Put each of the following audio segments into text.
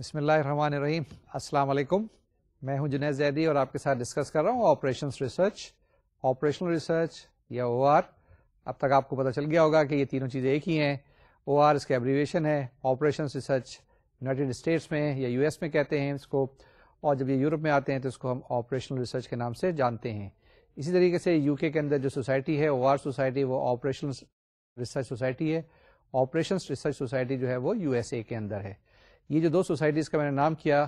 बसमीम अस्सलाम मैं हूं जुनेद जैदी और आपके साथ डिस्कस कर रहा हूं ऑपरेशन रिसर्च ऑपरेशनल रिसर्च या ओ अब तक आपको पता चल गया होगा कि ये तीनों चीज़ें एक ही हैं ओ आर इसका एब्रीवेशन है ऑपरेशन रिसर्च यूनाइटेड स्टेट्स में या यूएस में कहते हैं इसको और जब ये यूरोप में आते हैं तो इसको हम ऑपरेशनल रिसर्च के नाम से जानते हैं इसी तरीके से यूके के अंदर जो सोसाइटी है ओ आर सोसाइटी वो ऑपरेशन रिसर्च सोसाइटी है ऑपरेशन रिसर्च सोसाइटी जो है वो यूएसए के अंदर है ये जो दो सोसाइटीज़ का मैंने नाम किया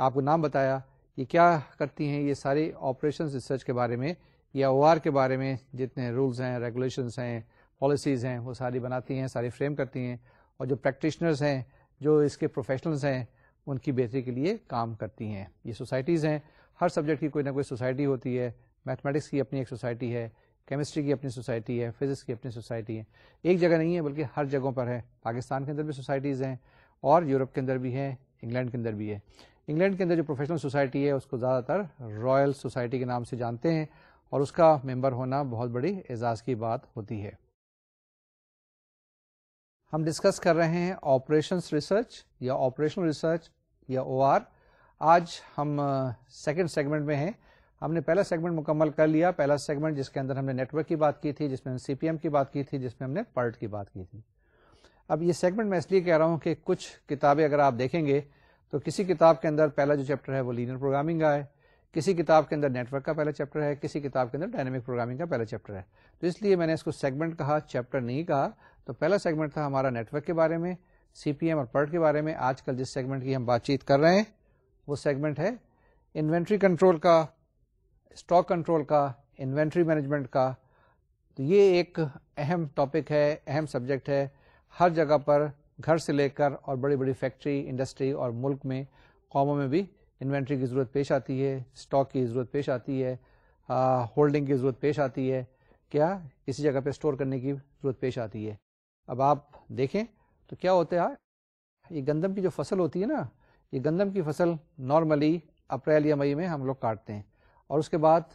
आपको नाम बताया ये क्या करती हैं ये सारी ऑपरेशन रिसर्च के बारे में या ओ के बारे में जितने रूल्स हैं रेगुलेशंस हैं पॉलिसीज़ हैं वो सारी बनाती हैं सारी फ्रेम करती हैं और जो प्रैक्टिशनर्स हैं जो इसके प्रोफेशनल्स हैं उनकी बेहतरी के लिए काम करती हैं ये सोसाइटीज़ हैं हर सब्जेक्ट की कोई ना कोई सोसाइटी होती है मैथमेटिक्स की अपनी एक सोसाइटी है केमिस्ट्री की अपनी सोसाइटी है फिजिक्स की अपनी सोसाइटी है एक जगह नहीं है बल्कि हर जगहों पर है पाकिस्तान के अंदर भी सोसाइटीज़ हैं और यूरोप के अंदर भी है इंग्लैंड के अंदर भी है इंग्लैंड के अंदर जो प्रोफेशनल सोसाइटी है उसको ज़्यादातर रॉयल सोसाइटी के नाम से जानते हैं और उसका मेंबर होना बहुत बड़ी एजाज़ की बात होती है हम डिस्कस कर रहे हैं ऑपरेशन रिसर्च या ऑपरेशनल रिसर्च या ओ आज हम सेकेंड सेगमेंट में हैं हमने पहला सेगमेंट मुकम्मल कर लिया पहला सेगमेंट जिसके अंदर हमने नेटवर्क की बात की थी जिसमें हमने सीपीएम की बात की थी जिसमें हमने पर्ट की बात की थी अब ये सेगमेंट मैं इसलिए कह रहा हूँ कि कुछ किताबें अगर आप देखेंगे तो किसी किताब के अंदर पहला जो चैप्टर है वो लीनियर प्रोग्रामिंग का है किसी किताब के अंदर नेटवर्क का पहला चैप्टर है किसी किताब के अंदर डायनेमिक प्रोग्रामिंग का पहला चैप्टर है तो इसलिए मैंने इसको सेगमेंट कहा चैप्टर नहीं कहा तो पहला सेगमेंट था हमारा नेटवर्क के बारे में सीपीएम और पर्ट e के बारे में आजकल जिस सेगमेंट की हम बातचीत कर रहे हैं वो सेगमेंट है इन्वेंट्री कंट्रोल का स्टॉक कंट्रोल का इन्वेंट्री मैनेजमेंट का तो ये एक अहम टॉपिक है अहम सब्जेक्ट है हर जगह पर घर से लेकर और बड़ी बड़ी फैक्ट्री इंडस्ट्री और मुल्क में कौमों में भी इन्वेंट्री की ज़रूरत पेश आती है स्टॉक की ज़रूरत पेश आती है आ, होल्डिंग की ज़रूरत पेश आती है क्या इसी जगह पे स्टोर करने की ज़रूरत पेश आती है अब आप देखें तो क्या होता है ये गंदम की जो फसल होती है ना ये गंदम की फसल नॉर्मली अप्रैल या मई में हम लोग काटते हैं और उसके बाद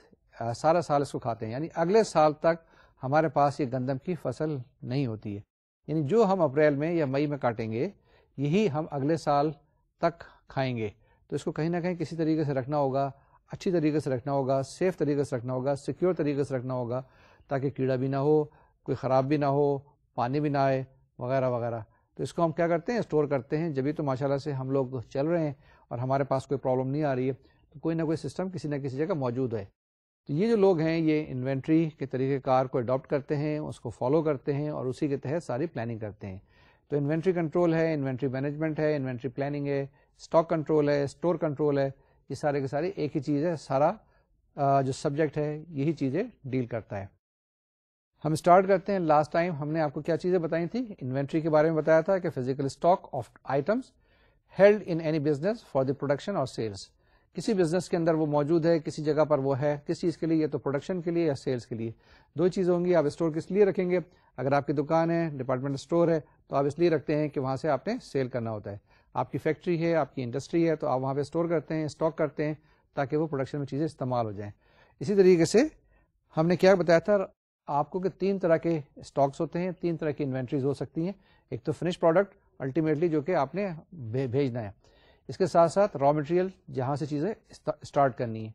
सारा साल इसको खाते हैं यानी अगले साल तक हमारे पास ये गंदम की फसल नहीं होती है यानी जो हम अप्रैल में या मई में काटेंगे यही हम अगले साल तक खाएंगे तो इसको कहीं ना कहीं किसी तरीके से रखना होगा अच्छी तरीके से रखना होगा सेफ तरीके से रखना होगा सिक्योर तरीके से रखना होगा ताकि कीड़ा भी ना हो कोई ख़राब भी ना हो पानी भी ना आए वगैरह वगैरह तो इसको हम क्या करते हैं स्टोर करते हैं जब तो माशाल्लाह से हम लोग चल रहे हैं और हमारे पास कोई प्रॉब्लम नहीं आ रही है तो कोई ना कोई सिस्टम किसी ना किसी जगह मौजूद है तो ये जो लोग हैं ये इन्वेंट्री के तरीक़ेकार को अडॉप्ट करते हैं उसको फॉलो करते हैं और उसी के तहत सारी प्लानिंग करते हैं तो इन्वेंट्री कंट्रोल है इन्वेंट्री मैनेजमेंट है इन्वेंट्री प्लानिंग है स्टॉक कंट्रोल है स्टोर कंट्रोल है ये सारे के सारे एक ही चीज़ है सारा जो सब्जेक्ट है यही चीज़ें डील करता है हम स्टार्ट करते हैं लास्ट टाइम हमने आपको क्या चीज़ें बताई थी इन्वेंट्री के बारे में बताया था कि physical stock of items held in any business for the production और सेल्स किसी बिजनेस के अंदर वो मौजूद है किसी जगह पर वो है किस चीज़ के लिए या तो प्रोडक्शन के लिए या सेल्स के लिए दो चीज़ होंगी आप स्टोर किस लिए रखेंगे अगर आपकी दुकान है डिपार्टमेंट स्टोर है तो आप इसलिए रखते हैं कि वहाँ से आपने सेल करना होता है आपकी फैक्ट्री है आपकी इंडस्ट्री है तो आप वहाँ पर स्टोर करते हैं स्टॉक करते हैं ताकि वो प्रोडक्शन में चीज़ें इस्तेमाल हो जाएँ इसी तरीके से हमने क्या बताया था आपको कि तीन तरह के स्टॉक्स होते हैं तीन तरह की इन्वेंट्रीज हो सकती हैं एक तो फिनिश प्रोडक्ट अल्टीमेटली जो कि आपने भेजना है इसके साथ साथ रॉ मटेरियल जहाँ से चीज़ें स्टार्ट करनी है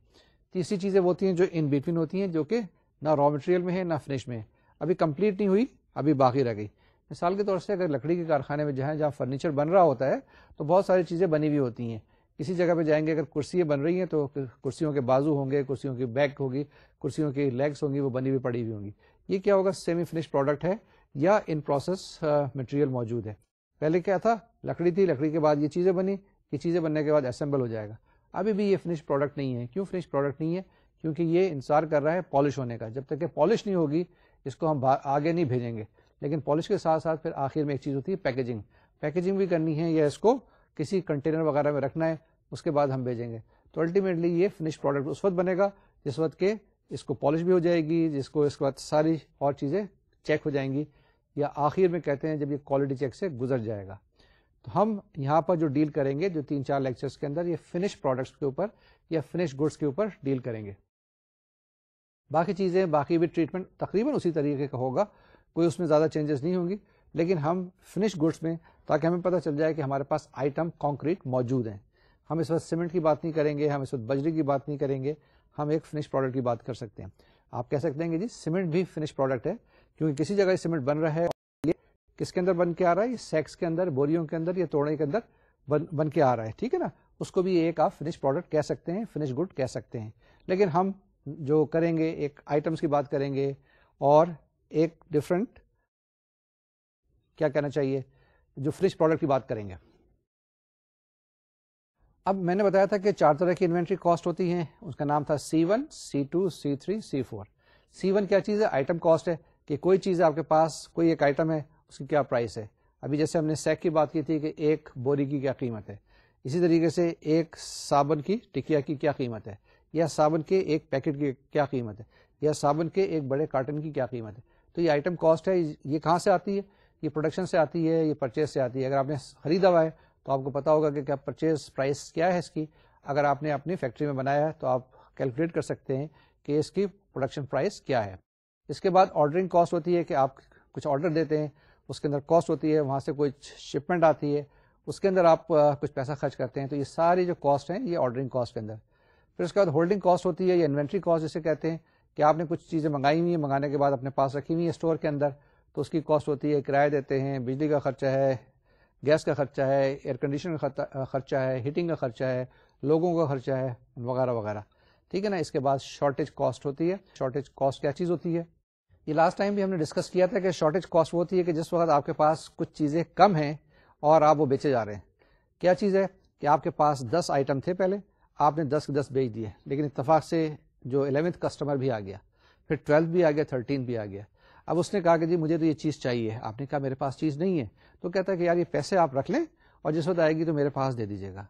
तीसरी चीज़ें वो होती हैं जो इन बिटवीन होती हैं जो कि ना रॉ मटेरियल में है ना फिनिश में है अभी कंप्लीट नहीं हुई अभी बाकी रह गई मिसाल के तौर से अगर लकड़ी के कारखाने में जहाँ जहाँ फर्नीचर बन रहा होता है तो बहुत सारी चीज़ें बनी हुई होती हैं किसी जगह पे जाएंगे अगर कुर्सियाँ बन रही हैं तो कुर्सियों के बाजू होंगे कुर्सियों की बैक होगी कुर्सियों की लेग्स होंगी वो बनी हुई पड़ी हुई होंगी ये क्या होगा सेमी फिनिश प्रोडक्ट है या इन प्रोसेस मटेरियल मौजूद है पहले क्या था लकड़ी थी लकड़ी के बाद ये चीज़ें बनी कि चीज़ें बनने के बाद असम्बल हो जाएगा अभी भी ये फिनिश प्रोडक्ट नहीं है क्यों फिनिश प्रोडक्ट नहीं है क्योंकि ये इंसार कर रहा है पॉलिश होने का जब तक ये पॉलिश नहीं होगी इसको हम आगे नहीं भेजेंगे लेकिन पॉलिश के साथ साथ फिर आखिर में एक चीज़ होती है पैकेजिंग पैकेजिंग भी करनी है या इसको किसी कंटेनर वगैरह में रखना है उसके बाद हम भेजेंगे तो अल्टीमेटली ये फिनिश प्रोडक्ट उस वक्त बनेगा जिस वक्त के इसको पॉलिश भी हो जाएगी जिसको इसके बाद सारी और चीज़ें चेक हो जाएंगी या आखिर में कहते हैं जब ये क्वालिटी चेक से गुजर जाएगा तो हम यहां पर जो डील करेंगे जो तीन चार लेक्चर्स के अंदर ये फिनिश प्रोडक्ट्स के ऊपर या फिनिश गुड्स के ऊपर डील करेंगे बाकी चीज़ें बाकी भी ट्रीटमेंट तकरीबन उसी तरीके का होगा कोई उसमें ज़्यादा चेंजेस नहीं होंगी लेकिन हम फिनिश गुड्स में ताकि हमें पता चल जाए कि हमारे पास आइटम कंक्रीट मौजूद हैं हम इस वक्त सीमेंट की बात नहीं करेंगे हम इस वक्त बजरी की बात नहीं करेंगे हम एक फिनिश प्रोडक्ट की बात कर सकते हैं आप कह सकते हैं कि जी सीमेंट भी फिनिश प्रोडक्ट है क्योंकि किसी जगह सीमेंट बन रहा है किसके अंदर बन के आ रहा है ये सेक्स के अंदर बोरियों के अंदर या तोड़े के अंदर बन बन के आ रहा है ठीक है ना उसको भी एक आप फिनिश प्रोडक्ट कह सकते हैं फिनिश गुड कह सकते हैं लेकिन हम जो करेंगे एक आइटम्स की बात करेंगे और एक डिफरेंट क्या कहना चाहिए जो फ्रिज प्रोडक्ट की बात करेंगे अब मैंने बताया था कि चार तरह की इन्वेंट्री कॉस्ट होती है उसका नाम था C one C two C three C four C one क्या चीज़ है आइटम कॉस्ट है कि कोई चीज़ आपके पास कोई एक आइटम है उसकी क्या प्राइस है अभी जैसे हमने सैक की बात की थी कि एक बोरी की क्या कीमत है इसी तरीके से एक साबन की टिकिया की क्या कीमत है या साबन के एक पैकेट की क्या कीमत है या साबन के एक बड़े कार्टन की क्या कीमत है तो ये आइटम कॉस्ट है ये कहाँ से आती है ये प्रोडक्शन से आती है ये परचेज से आती है अगर आपने खरीदा हुआ है तो आपको पता होगा कि क्या परचेज प्राइस क्या है इसकी अगर आपने अपनी फैक्ट्री में बनाया है तो आप कैलकुलेट कर सकते हैं कि इसकी प्रोडक्शन प्राइस क्या है इसके बाद ऑर्डरिंग कॉस्ट होती है कि आप कुछ ऑर्डर देते हैं उसके अंदर कॉस्ट होती है वहाँ से कोई शिपमेंट आती है उसके अंदर आप कुछ पैसा खर्च करते हैं तो ये सारी जो कॉस्ट हैं ये ऑर्डरिंग कॉस्ट के अंदर फिर उसके बाद होल्डिंग कॉस्ट होती है या इन्वेंट्री कॉस्ट जिसे कहते हैं कि आपने कुछ चीज़ें मंगाई हुई हैं मंगाने के बाद अपने पास रखी हुई है स्टोर के अंदर तो उसकी कॉस्ट होती है किराया देते हैं बिजली का खर्चा है गैस का खर्चा है एयर कंडीशन का खर्चा है हीटिंग का खर्चा है लोगों का खर्चा है वगैरह वगैरह ठीक है ना इसके बाद शॉर्टेज कॉस्ट होती है शॉर्टेज कॉस्ट क्या चीज़ होती है ये लास्ट टाइम भी हमने डिस्कस किया था कि शॉर्टेज कॉस्ट वो होती है कि जिस वक्त आपके पास कुछ चीज़ें कम हैं और आप वो बेचे जा रहे हैं क्या चीज़ है कि आपके पास दस आइटम थे पहले आपने दस के दस बेच दिए लेकिन इतफाक से जो एलेवेंथ कस्टमर भी आ गया फिर ट्वेल्थ भी आ गया थर्टीन भी आ गया अब उसने कहा कि जी मुझे तो ये चीज़ चाहिए आपने कहा मेरे पास चीज़ नहीं है तो कहता है कि यार ये पैसे आप रख लें और जिस वक्त आएगी तो मेरे पास दे दीजिएगा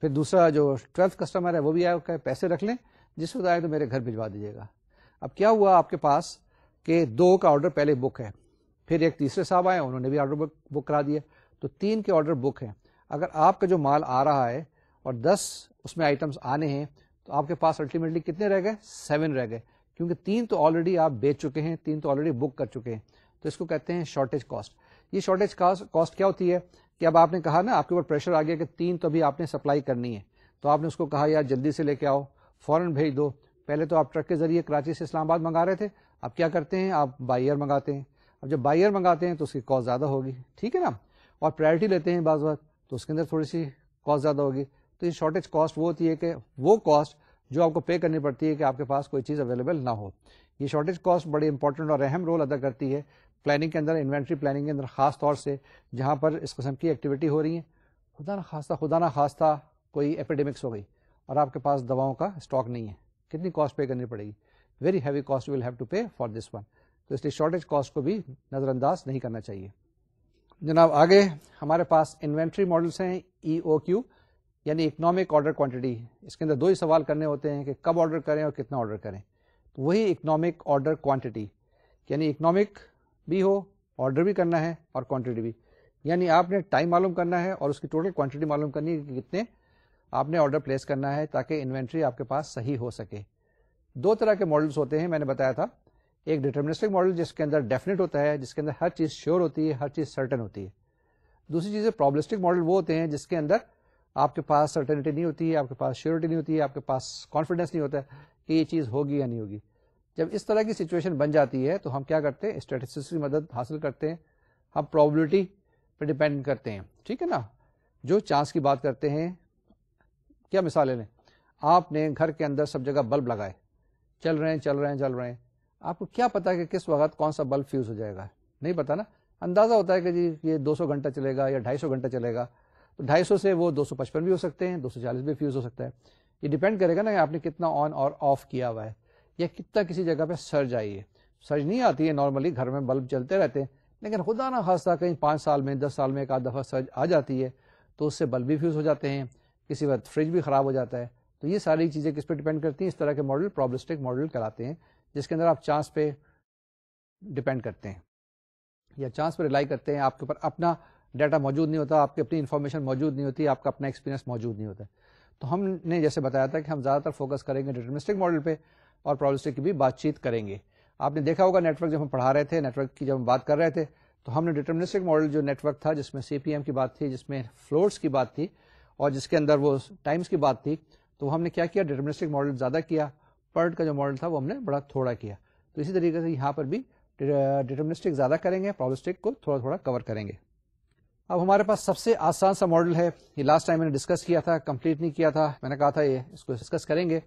फिर दूसरा जो ट्वेल्थ कस्टमर है वो भी आया पैसे रख लें जिस वक्त आए तो मेरे घर भिजवा दीजिएगा अब क्या हुआ आपके पास कि दो का ऑर्डर पहले बुक है फिर एक तीसरे साहब आए उन्होंने भी ऑर्डर बुक बुक करा दिया तो तीन के ऑर्डर बुक हैं अगर आपका जो माल आ रहा है और दस उसमें आइटम्स आने हैं तो आपके पास अल्टीमेटली कितने रह गए सेवन रह गए क्योंकि तीन तो ऑलरेडी आप बेच चुके हैं तीन तो ऑलरेडी बुक कर चुके हैं तो इसको कहते हैं शॉर्टेज कॉस्ट ये शॉर्टेज कॉस्ट क्या होती है कि अब आपने कहा ना आपके ऊपर प्रेशर आ गया कि तीन तो अभी आपने सप्लाई करनी है तो आपने उसको कहा यार जल्दी से लेके आओ फौरन भेज दो पहले तो आप ट्रक के जरिए कराची से इस्लामाबाद मंगा रहे थे अब क्या करते हैं आप बायर मंगाते हैं अब जब बायर मंगाते हैं तो उसकी कॉस्ट ज़्यादा होगी ठीक है ना और प्रायोरिटी लेते हैं बाज़ बात तो उसके अंदर थोड़ी सी कॉस्ट ज़्यादा होगी तो ये शॉर्टेज कॉस्ट वो होती है कि वो कॉस्ट जो आपको पे करनी पड़ती है कि आपके पास कोई चीज़ अवेलेबल ना हो ये शॉर्टेज कॉस्ट बड़ी इंपॉर्टेंट और अहम रोल अदा करती है प्लानिंग के अंदर इन्वेंट्री प्लानिंग के अंदर खास तौर से जहाँ पर इस कस्म की एक्टिविटी हो रही है खुदा ना खास्ता खुदा ना खास्ता कोई एपिडेमिक्स हो गई और आपके पास दवाओं का स्टॉक नहीं है कितनी कॉस्ट पे करनी पड़ेगी very heavy cost will have to pay for this one तो इसलिए शॉर्टेज कॉस्ट को भी नज़रअंदाज नहीं करना चाहिए जनाब आगे हमारे पास इन्वेंट्री मॉडल्स हैं ई ओ क्यू यानी इकोनॉमिक ऑर्डर क्वांटिटी इसके अंदर दो ही सवाल करने होते हैं कि कब ऑर्डर करें और कितना ऑर्डर करें तो वही इकोनॉमिक ऑर्डर क्वांटिटी यानी इकोनॉमिक भी हो ऑर्डर भी करना है और क्वांटिटी भी यानी आपने टाइम मालूम करना है और उसकी टोटल क्वांटिटी मालूम करनी है कि कितने आपने ऑर्डर प्लेस करना है ताकि इन्वेंट्री आपके पास सही हो सके दो तरह के मॉडल्स होते हैं मैंने बताया था एक डिटर्मिनिस्टिक मॉडल जिसके अंदर डेफिनेट होता है जिसके अंदर हर चीज़ श्योर होती है हर चीज़ सर्टन होती है दूसरी चीज़ प्रॉब्लिस्टिक मॉडल वो होते हैं जिसके अंदर आपके पास सर्टेनिटी नहीं होती है आपके पास श्योरिटी नहीं होती है आपके पास कॉन्फिडेंस नहीं होता है कि ये चीज़ होगी या नहीं होगी जब इस तरह की सिचुएशन बन जाती है तो हम क्या करते हैं स्टेटिस्टिक्स की मदद हासिल करते हैं हम प्रॉबिलिटी पर डिपेंड करते हैं ठीक है ना जो चांस की बात करते हैं क्या मिसालें लें आपने घर के अंदर सब जगह बल्ब लगाए चल रहे हैं चल रहे हैं चल रहे हैं आपको क्या पता कि किस वक्त कौन सा बल्ब फ्यूज हो जाएगा नहीं पता ना अंदाजा होता है कि जी ये 200 घंटा चलेगा या 250 घंटा चलेगा तो 250 से वो 255 भी हो सकते हैं 240 भी फ्यूज हो सकता है ये डिपेंड करेगा ना कि आपने कितना ऑन और ऑफ किया हुआ है या कितना किसी जगह पे सर्ज आई है सर्ज नहीं आती है नॉर्मली घर में बल्ब चलते रहते हैं लेकिन खुदा ना खासा कहीं पाँच साल में दस साल में एक आध दफ़ा सर्ज आ जाती है तो उससे बल्ब भी फ्यूज़ हो जाते हैं किसी वक्त फ्रिज भी ख़राब हो जाता है तो ये सारी चीज़ें किस पर डिपेंड करती हैं इस तरह के मॉडल प्रॉब्लिस्टिक मॉडल कराते हैं जिसके अंदर आप चांस पे डिपेंड करते हैं या चांस पर रिलाई करते हैं आपके ऊपर अपना डाटा मौजूद नहीं होता आपकी अपनी इन्फॉर्मेशन मौजूद नहीं होती आपका अपना एक्सपीरियंस मौजूद नहीं होता तो हमने जैसे बताया था कि हम ज़्यादातर फोकस करेंगे डिटर्मिस्टिक मॉडल पर और प्रॉब्लिस्टिक की भी बातचीत करेंगे आपने देखा होगा नेटवर्क जब हम पढ़ा रहे थे नेटवर्क की जब हम बात कर रहे थे तो हमने डिटर्मिनिस्टिक मॉडल जो नेटवर्क था जिसमें सीपीएम की बात थी जिसमें फ्लोर्स की बात थी और जिसके अंदर वो टाइम्स की बात थी तो हमने क्या किया डिटर्मिनिस्टिक मॉडल ज़्यादा किया पर्ट का जो मॉडल था वो हमने बड़ा थोड़ा किया तो इसी तरीके से यहाँ पर भी डिटर्मिनिस्टिक ज़्यादा करेंगे प्रॉब्लिस्टिक को थोड़ा थोड़ा कवर करेंगे अब हमारे पास सबसे आसान सा मॉडल है ये लास्ट टाइम मैंने डिस्कस किया था कंप्लीट नहीं किया था मैंने कहा था ये इसको डिस्कस करेंगे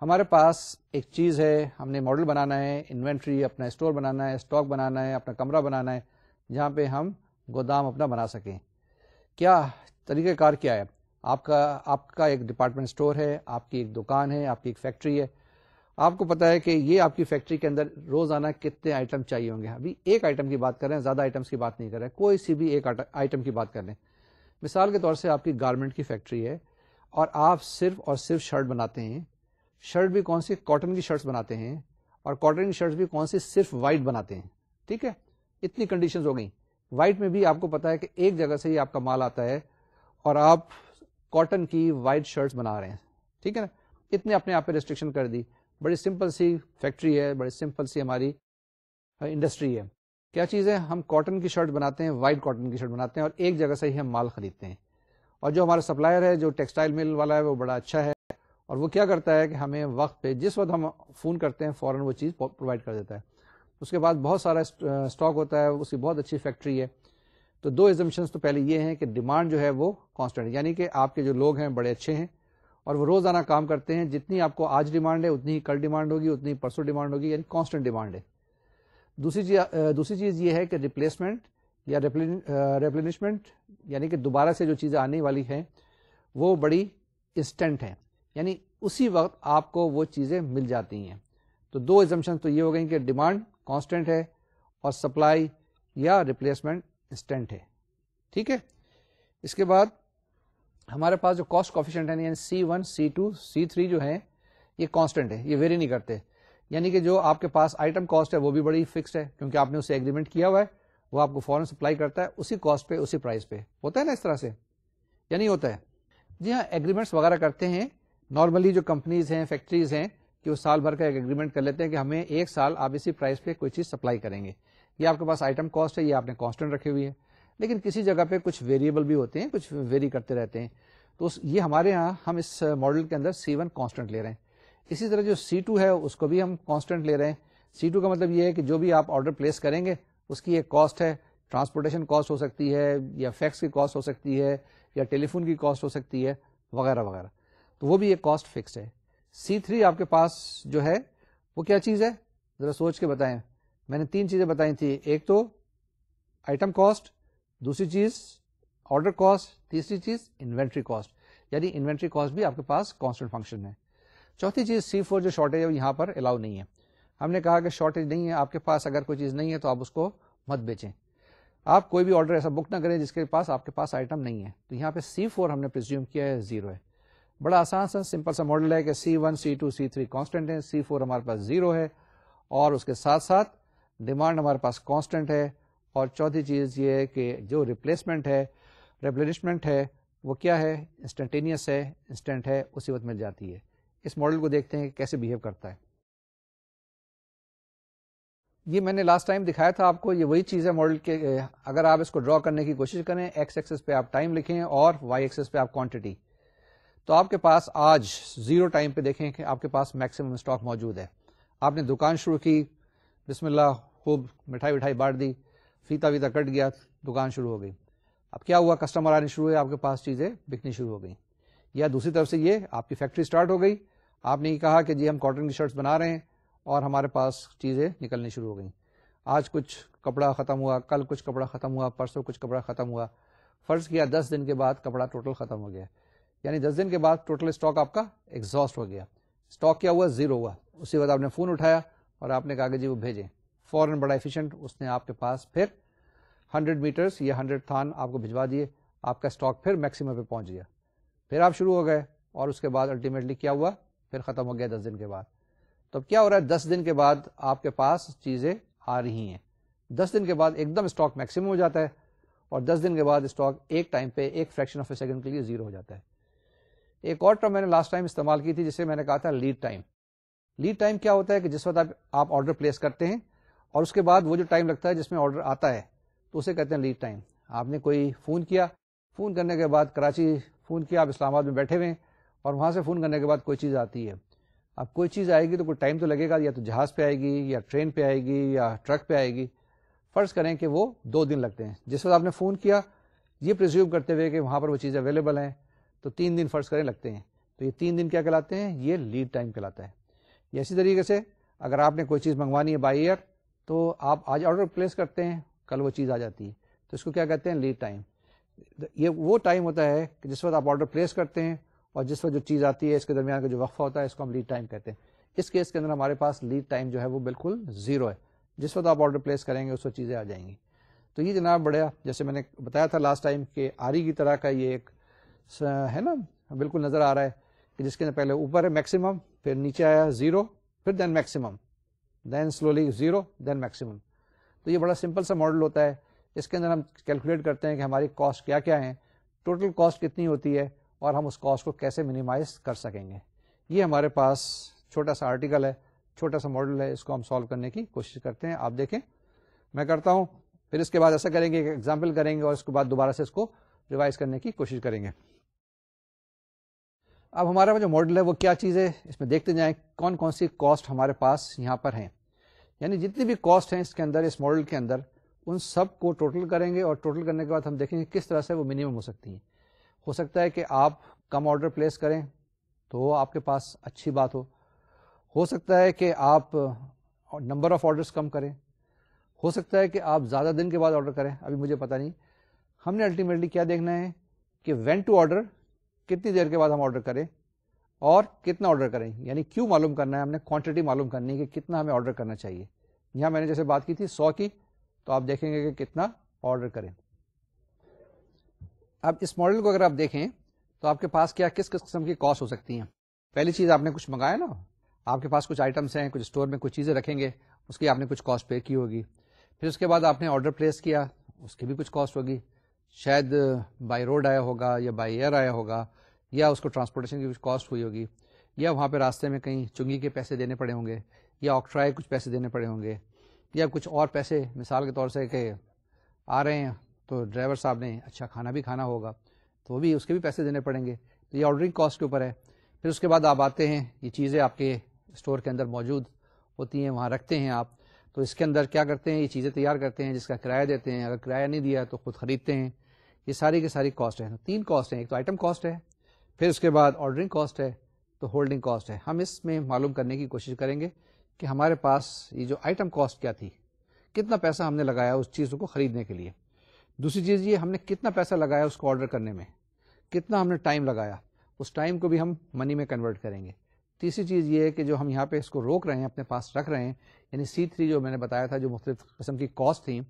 हमारे पास एक चीज़ है हमने मॉडल बनाना है इन्वेंट्री अपना स्टोर बनाना है स्टॉक बनाना है अपना कमरा बनाना है जहाँ पे हम गोदाम अपना बना सकें क्या तरीक़ाकार क्या है आपका आपका एक डिपार्टमेंट स्टोर है आपकी एक दुकान है आपकी एक फैक्ट्री है आपको पता है कि ये आपकी फैक्ट्री के अंदर रोजाना कितने आइटम चाहिए होंगे अभी एक आइटम की बात कर रहे हैं ज्यादा आइटम्स की बात नहीं कर रहे हैं कोई सी भी एक आइटम की बात कर रहे हैं मिसाल के तौर से आपकी गारमेंट की फैक्ट्री है और आप सिर्फ और सिर्फ शर्ट बनाते हैं शर्ट भी कौन सी कॉटन की शर्ट्स बनाते हैं और कॉटन की शर्ट्स भी कौन सी सिर्फ वाइट बनाते हैं ठीक है इतनी कंडीशंस हो गई वाइट में भी आपको पता है कि एक जगह से ही आपका माल आता है और आप कॉटन की वाइट शर्ट्स बना रहे हैं ठीक है ना इतने अपने आप पे रिस्ट्रिक्शन कर दी बड़ी सिंपल सी फैक्ट्री है बड़ी सिंपल सी हमारी इंडस्ट्री है क्या चीज़ है हम कॉटन की शर्ट बनाते हैं वाइट कॉटन की शर्ट बनाते हैं और एक जगह से ही हम माल खरीदते हैं और जो हमारा सप्लायर है जो टेक्सटाइल मिल वाला है वो बड़ा अच्छा है और वो क्या करता है कि हमें वक्त पे जिस वक्त हम फ़ोन करते हैं फ़ौरन वो चीज़ प्रोवाइड कर देता है उसके बाद बहुत सारा स्टॉक होता है उसकी बहुत अच्छी फैक्ट्री है तो दो एजम्पन्स तो पहले ये हैं कि डिमांड जो है वो कांस्टेंट यानी कि आपके जो लोग हैं बड़े अच्छे हैं और वो रोजाना काम करते हैं जितनी आपको आज डिमांड है उतनी ही कल डिमांड होगी उतनी परसों डिमांड होगी यानी कांस्टेंट डिमांड है दूसरी चीज दूसरी चीज ये है कि रिप्लेसमेंट या रेप्लिनिशमेंट यानी कि दोबारा से जो चीज़ें आने वाली हैं वो बड़ी इंस्टेंट हैं यानी उसी वक्त आपको वो चीज़ें मिल जाती हैं तो दो एजम्पन तो ये हो गई कि डिमांड कांस्टेंट है और सप्लाई या रिप्लेसमेंट इंस्टेंट है ठीक है इसके बाद हमारे पास जो कॉस्ट कॉफिशेंट है यानी C one C two C three जो है ये कांस्टेंट है ये वेरी नहीं करते यानी कि जो आपके पास आइटम कॉस्ट है वो भी बड़ी फिक्स्ड है क्योंकि आपने उससे एग्रीमेंट किया हुआ है वो आपको फॉरन सप्लाई करता है उसी कॉस्ट पे उसी प्राइस पे होता है ना इस तरह से या नहीं होता है जी हाँ एग्रीमेंट्स वगैरह करते हैं नॉर्मली जो कंपनीज हैं फैक्ट्रीज हैं कि वो साल भर का एक एग्रीमेंट कर लेते हैं कि हमें एक साल आप इसी प्राइस पे कोई चीज सप्लाई करेंगे ये आपके पास आइटम कॉस्ट है ये आपने कॉन्स्टेंट रखी हुई है लेकिन किसी जगह पे कुछ वेरिएबल भी होते हैं कुछ वेरी करते रहते हैं तो ये हमारे यहाँ हम इस मॉडल uh, के अंदर सी वन ले रहे हैं इसी तरह जो सी टू है उसको भी हम कॉन्स्टेंट ले रहे हैं सी टू का मतलब ये है कि जो भी आप ऑर्डर प्लेस करेंगे उसकी एक कॉस्ट है ट्रांसपोर्टेशन कॉस्ट हो सकती है या फैक्स की कॉस्ट हो सकती है या टेलीफोन की कॉस्ट हो सकती है वगैरह वगैरह तो वो भी एक कॉस्ट फिक्स है सी थ्री आपके पास जो है वो क्या चीज़ है ज़रा सोच के बताएं मैंने तीन चीज़ें बताई थी एक तो आइटम कॉस्ट दूसरी चीज़ ऑर्डर कॉस्ट तीसरी चीज़ इन्वेंट्री कॉस्ट यानी इन्वेंट्री कॉस्ट भी आपके पास कांस्टेंट फंक्शन है चौथी चीज़ सी फोर जो शॉर्टेज है वो यहाँ पर अलाउ नहीं है हमने कहा कि शॉर्टेज नहीं है आपके पास अगर कोई चीज़ नहीं है तो आप उसको मत बेचें आप कोई भी ऑर्डर ऐसा बुक ना करें जिसके पास आपके पास आइटम नहीं है तो यहाँ पे सी फोर हमने प्रिज्यूम किया है जीरो है बड़ा आसान सा सिंपल सा मॉडल है कि C one C two C three constant है सी फोर हमारे पास जीरो है और उसके साथ साथ डिमांड हमारे पास कांस्टेंट है और चौथी चीज़ ये है कि जो रिप्लेसमेंट है रेप्लेनिशमेंट है वो क्या है इंस्टेंटेनियस है इंस्टेंट है उसी वक्त मिल जाती है इस मॉडल को देखते हैं कि कैसे बिहेव करता है ये मैंने लास्ट टाइम दिखाया था आपको ये वही चीज़ है मॉडल के अगर आप इसको ड्रॉ करने की कोशिश करें एक्स एक्सेस पे आप टाइम लिखें और वाई एक्सेस पे आप क्वांटिटी तो आपके पास आज जीरो टाइम पे देखें कि आपके पास मैक्सिमम स्टॉक मौजूद है आपने दुकान शुरू की बिस्मिल्लाह खूब मिठाई विठाई बांट दी फीता वीता कट गया दुकान शुरू हो गई अब क्या हुआ कस्टमर आने शुरू हुए आपके पास चीज़ें बिकनी शुरू हो गई या दूसरी तरफ से ये आपकी फैक्ट्री स्टार्ट हो गई आपने ये कहा कि जी हम कॉटन की शर्ट्स बना रहे हैं और हमारे पास चीज़ें निकलनी शुरू हो गई आज कुछ कपड़ा ख़त्म हुआ कल कुछ कपड़ा ख़त्म हुआ परसों कुछ कपड़ा ख़त्म हुआ फ़र्ज़ किया दस दिन के बाद कपड़ा टोटल ख़त्म हो गया यानी दस दिन के बाद टोटल स्टॉक आपका एग्जॉस्ट हो गया स्टॉक क्या हुआ ज़ीरो हुआ उसी वक्त आपने फ़ोन उठाया और आपने कागज जी वो भेजें फ़ौरन बड़ा एफिशिएंट उसने आपके पास फिर 100 मीटर्स या 100 थान आपको भिजवा दिए आपका स्टॉक फिर मैक्सिमम पे पहुंच गया फिर आप शुरू हो गए और उसके बाद अल्टीमेटली क्या हुआ फिर ख़त्म हो गया दस दिन के बाद तो अब क्या हो रहा है दस दिन के बाद आपके पास चीज़ें आ रही हैं दस दिन के बाद एकदम स्टॉक मैक्सिमम हो जाता है और दस दिन के बाद स्टॉक एक टाइम पे एक फ्रैक्शन ऑफ ए सेकंड के लिए जीरो हो जाता है एक और टर्म मैंने लास्ट टाइम इस्तेमाल की थी जिसे मैंने कहा था लीड टाइम लीड टाइम क्या होता है कि जिस वक्त आप आप ऑर्डर प्लेस करते हैं और उसके बाद वो जो टाइम लगता है जिसमें ऑर्डर आता है तो उसे कहते हैं लीड टाइम आपने कोई फ़ोन किया फ़ोन करने के बाद कराची फ़ोन किया आप इस्लामाबाद में बैठे हुए हैं और वहाँ से फ़ोन करने के बाद कोई चीज़ आती है अब कोई चीज़ आएगी तो कोई टाइम तो लगेगा या तो जहाज़ पे आएगी या ट्रेन पे आएगी या ट्रक पे आएगी फ़र्ज़ करें कि वो दो दिन लगते हैं जिस वक्त आपने फ़ोन किया ये प्रिज्यूम करते हुए कि वहाँ पर वो चीज़ अवेलेबल हैं तो तीन दिन फ़र्ज़ करें लगते हैं तो ये तीन दिन क्या कहलाते हैं ये लीड टाइम कहलाता है या इसी तरीके से अगर आपने कोई चीज़ मंगवानी है बाई ईयर तो आप आज ऑर्डर प्लेस करते हैं कल वो चीज़ आ जाती है तो इसको क्या कहते हैं लीड टाइम ये वो टाइम होता है कि जिस वक्त आप ऑर्डर प्लेस करते हैं और जिस वक्त जो चीज़ आती है इसके दरमियान का जो वक्फा होता है इसको हम लीड टाइम कहते हैं इस केस के अंदर हमारे पास लीड टाइम जो है वो बिल्कुल जीरो है जिस वक्त आप ऑर्डर प्लेस करेंगे उस वक्त चीज़ें आ जाएंगी तो ये जनाब बढ़िया जैसे मैंने बताया था लास्ट टाइम कि आरी की तरह का ये एक है ना बिल्कुल नज़र आ रहा है कि जिसके अंदर पहले ऊपर है मैक्सिमम फिर नीचे आया जीरो फिर then maximum then slowly zero then maximum तो ये बड़ा सिंपल सा मॉडल होता है इसके अंदर हम कैलकुलेट करते हैं कि हमारी कॉस्ट क्या क्या है टोटल कॉस्ट कितनी होती है और हम उस कॉस्ट को कैसे मिनिमाइज कर सकेंगे ये हमारे पास छोटा सा आर्टिकल है छोटा सा मॉडल है इसको हम सॉल्व करने की कोशिश करते हैं आप देखें मैं करता हूँ फिर इसके बाद ऐसा करेंगे एक एग्जाम्पल करेंगे और उसके बाद दोबारा से इसको रिवाइज करने की कोशिश करेंगे अब हमारा जो मॉडल है वो क्या चीज़ है इसमें देखते जाएं कौन कौन सी कॉस्ट हमारे पास यहाँ पर हैं यानी जितनी भी कॉस्ट हैं इसके अंदर इस मॉडल के अंदर उन सब को टोटल करेंगे और टोटल करने के बाद हम देखेंगे किस तरह से वो मिनिमम हो सकती है हो सकता है कि आप कम ऑर्डर प्लेस करें तो आपके पास अच्छी बात हो हो सकता है कि आप नंबर ऑफ ऑर्डर्स कम करें हो सकता है कि आप ज़्यादा दिन के बाद ऑर्डर करें अभी मुझे पता नहीं हमने अल्टीमेटली क्या देखना है कि वेन टू ऑर्डर कितनी देर के बाद हम ऑर्डर करें और कितना ऑर्डर करें यानी क्यों मालूम करना है हमने क्वांटिटी मालूम करनी है कि कितना हमें ऑर्डर करना चाहिए यहाँ मैंने जैसे बात की थी सौ की तो आप देखेंगे कि कितना ऑर्डर करें अब इस मॉडल को अगर आप देखें तो आपके पास क्या किस किस किस्म की कॉस्ट हो सकती हैं पहली चीज़ आपने कुछ मंगाया ना आपके पास कुछ आइटम्स हैं कुछ स्टोर में कुछ चीज़ें रखेंगे उसकी आपने कुछ कॉस्ट पे की होगी फिर उसके बाद आपने ऑर्डर प्लेस किया उसकी भी कुछ कॉस्ट होगी शायद बाय रोड आया होगा या बाय एयर आया होगा या उसको ट्रांसपोर्टेशन की कुछ कॉस्ट हुई होगी या वहाँ पे रास्ते में कहीं चुंगी के पैसे देने पड़े होंगे या ऑक्ट्राए कुछ पैसे देने पड़े होंगे या कुछ और पैसे मिसाल के तौर से कि आ रहे हैं तो ड्राइवर साहब ने अच्छा खाना भी खाना होगा तो वो भी उसके भी पैसे देने पड़ेंगे तो ये ऑर्डरिंग कॉस्ट के ऊपर है फिर उसके बाद आप आते हैं ये चीज़ें आपके स्टोर के अंदर मौजूद होती हैं वहाँ रखते हैं आप तो इसके अंदर क्या करते हैं ये चीज़ें तैयार करते हैं जिसका किराया देते हैं अगर किराया नहीं दिया तो खुद खरीदते हैं ये सारी की सारी कॉस्ट है तो तीन कॉस्ट है एक तो आइटम कॉस्ट है फिर उसके बाद ऑर्डरिंग कॉस्ट है तो होल्डिंग कॉस्ट है हम इसमें मालूम करने की कोशिश करेंगे कि हमारे पास ये जो आइटम कॉस्ट क्या थी कितना पैसा हमने लगाया उस चीज़ को खरीदने के लिए दूसरी चीज़ ये हमने कितना पैसा लगाया उसको ऑर्डर करने में कितना हमने टाइम लगाया उस टाइम को भी हम मनी में कन्वर्ट करेंगे तीसरी चीज़ ये है कि जो हम यहाँ पे इसको रोक रहे हैं अपने पास रख रहे हैं यानी सी थ्री जो मैंने बताया था जो मुख्तलिफ किस्म की कॉस्ट थी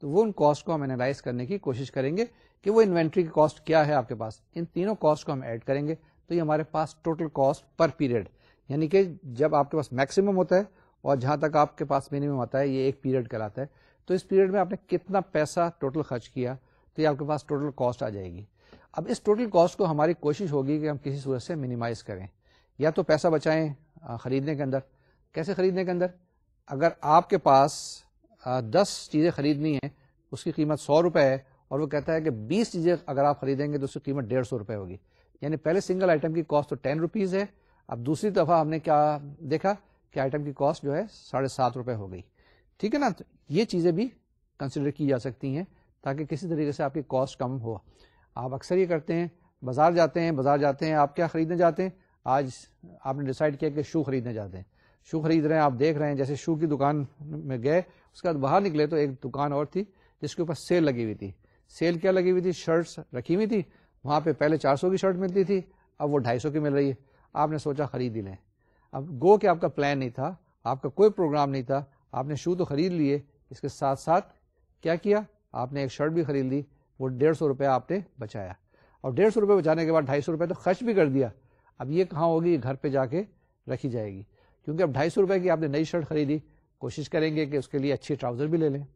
तो वो उन कॉस्ट को हम एनालाइज करने की कोशिश करेंगे कि वो इन्वेंट्री की कॉस्ट क्या है आपके पास इन तीनों कॉस्ट को हम ऐड करेंगे तो ये हमारे पास टोटल कॉस्ट पर पीरियड यानी कि जब आपके पास मैक्सिमम होता है और जहां तक आपके पास मिनिमम आता है ये एक पीरियड कहलाता है तो इस पीरियड में आपने कितना पैसा टोटल खर्च किया तो ये आपके पास टोटल कॉस्ट आ जाएगी अब इस टोटल कॉस्ट को हमारी कोशिश होगी कि हम किसी सूरत से मिनिमाइज करें या तो पैसा बचाएं खरीदने के अंदर कैसे खरीदने के अंदर अगर आपके पास दस चीज़ें खरीदनी हैं उसकी कीमत सौ रुपये है और वो कहता है कि बीस चीज़ें अगर आप खरीदेंगे तो उसकी कीमत डेढ़ सौ रुपये होगी यानी पहले सिंगल आइटम की कॉस्ट तो टेन रुपीज़ है अब दूसरी दफ़ा हमने क्या देखा कि आइटम की कॉस्ट जो है साढ़े सात रुपये हो गई ठीक है ना तो ये चीज़ें भी कंसिडर की जा सकती हैं ताकि किसी तरीके से आपकी कॉस्ट कम हो आप अक्सर ये करते हैं बाजार जाते हैं बाजार जाते हैं आप क्या खरीदने जाते हैं आज आपने डिसाइड किया कि शू खरीदने जाते हैं शू खरीद रहे हैं आप देख रहे हैं जैसे शू की दुकान में गए उसके बाद बाहर निकले तो एक दुकान और थी जिसके ऊपर सेल लगी हुई थी सेल क्या लगी हुई थी शर्ट्स रखी हुई थी वहाँ पे पहले 400 की शर्ट मिलती थी अब वो 250 की मिल रही है आपने सोचा खरीद ही लें अब गो के आपका प्लान नहीं था आपका कोई प्रोग्राम नहीं था आपने शू तो खरीद लिए इसके साथ साथ क्या किया आपने एक शर्ट भी खरीद ली वो डेढ़ सौ रुपया आपने बचाया और डेढ़ सौ रुपये बचाने के बाद ढाई सौ रुपये तो खर्च भी कर दिया अब ये कहाँ होगी घर पे जाके रखी जाएगी क्योंकि अब ढाई सौ रुपये की आपने नई शर्ट खरीदी कोशिश करेंगे कि उसके लिए अच्छी ट्राउज़र भी ले लें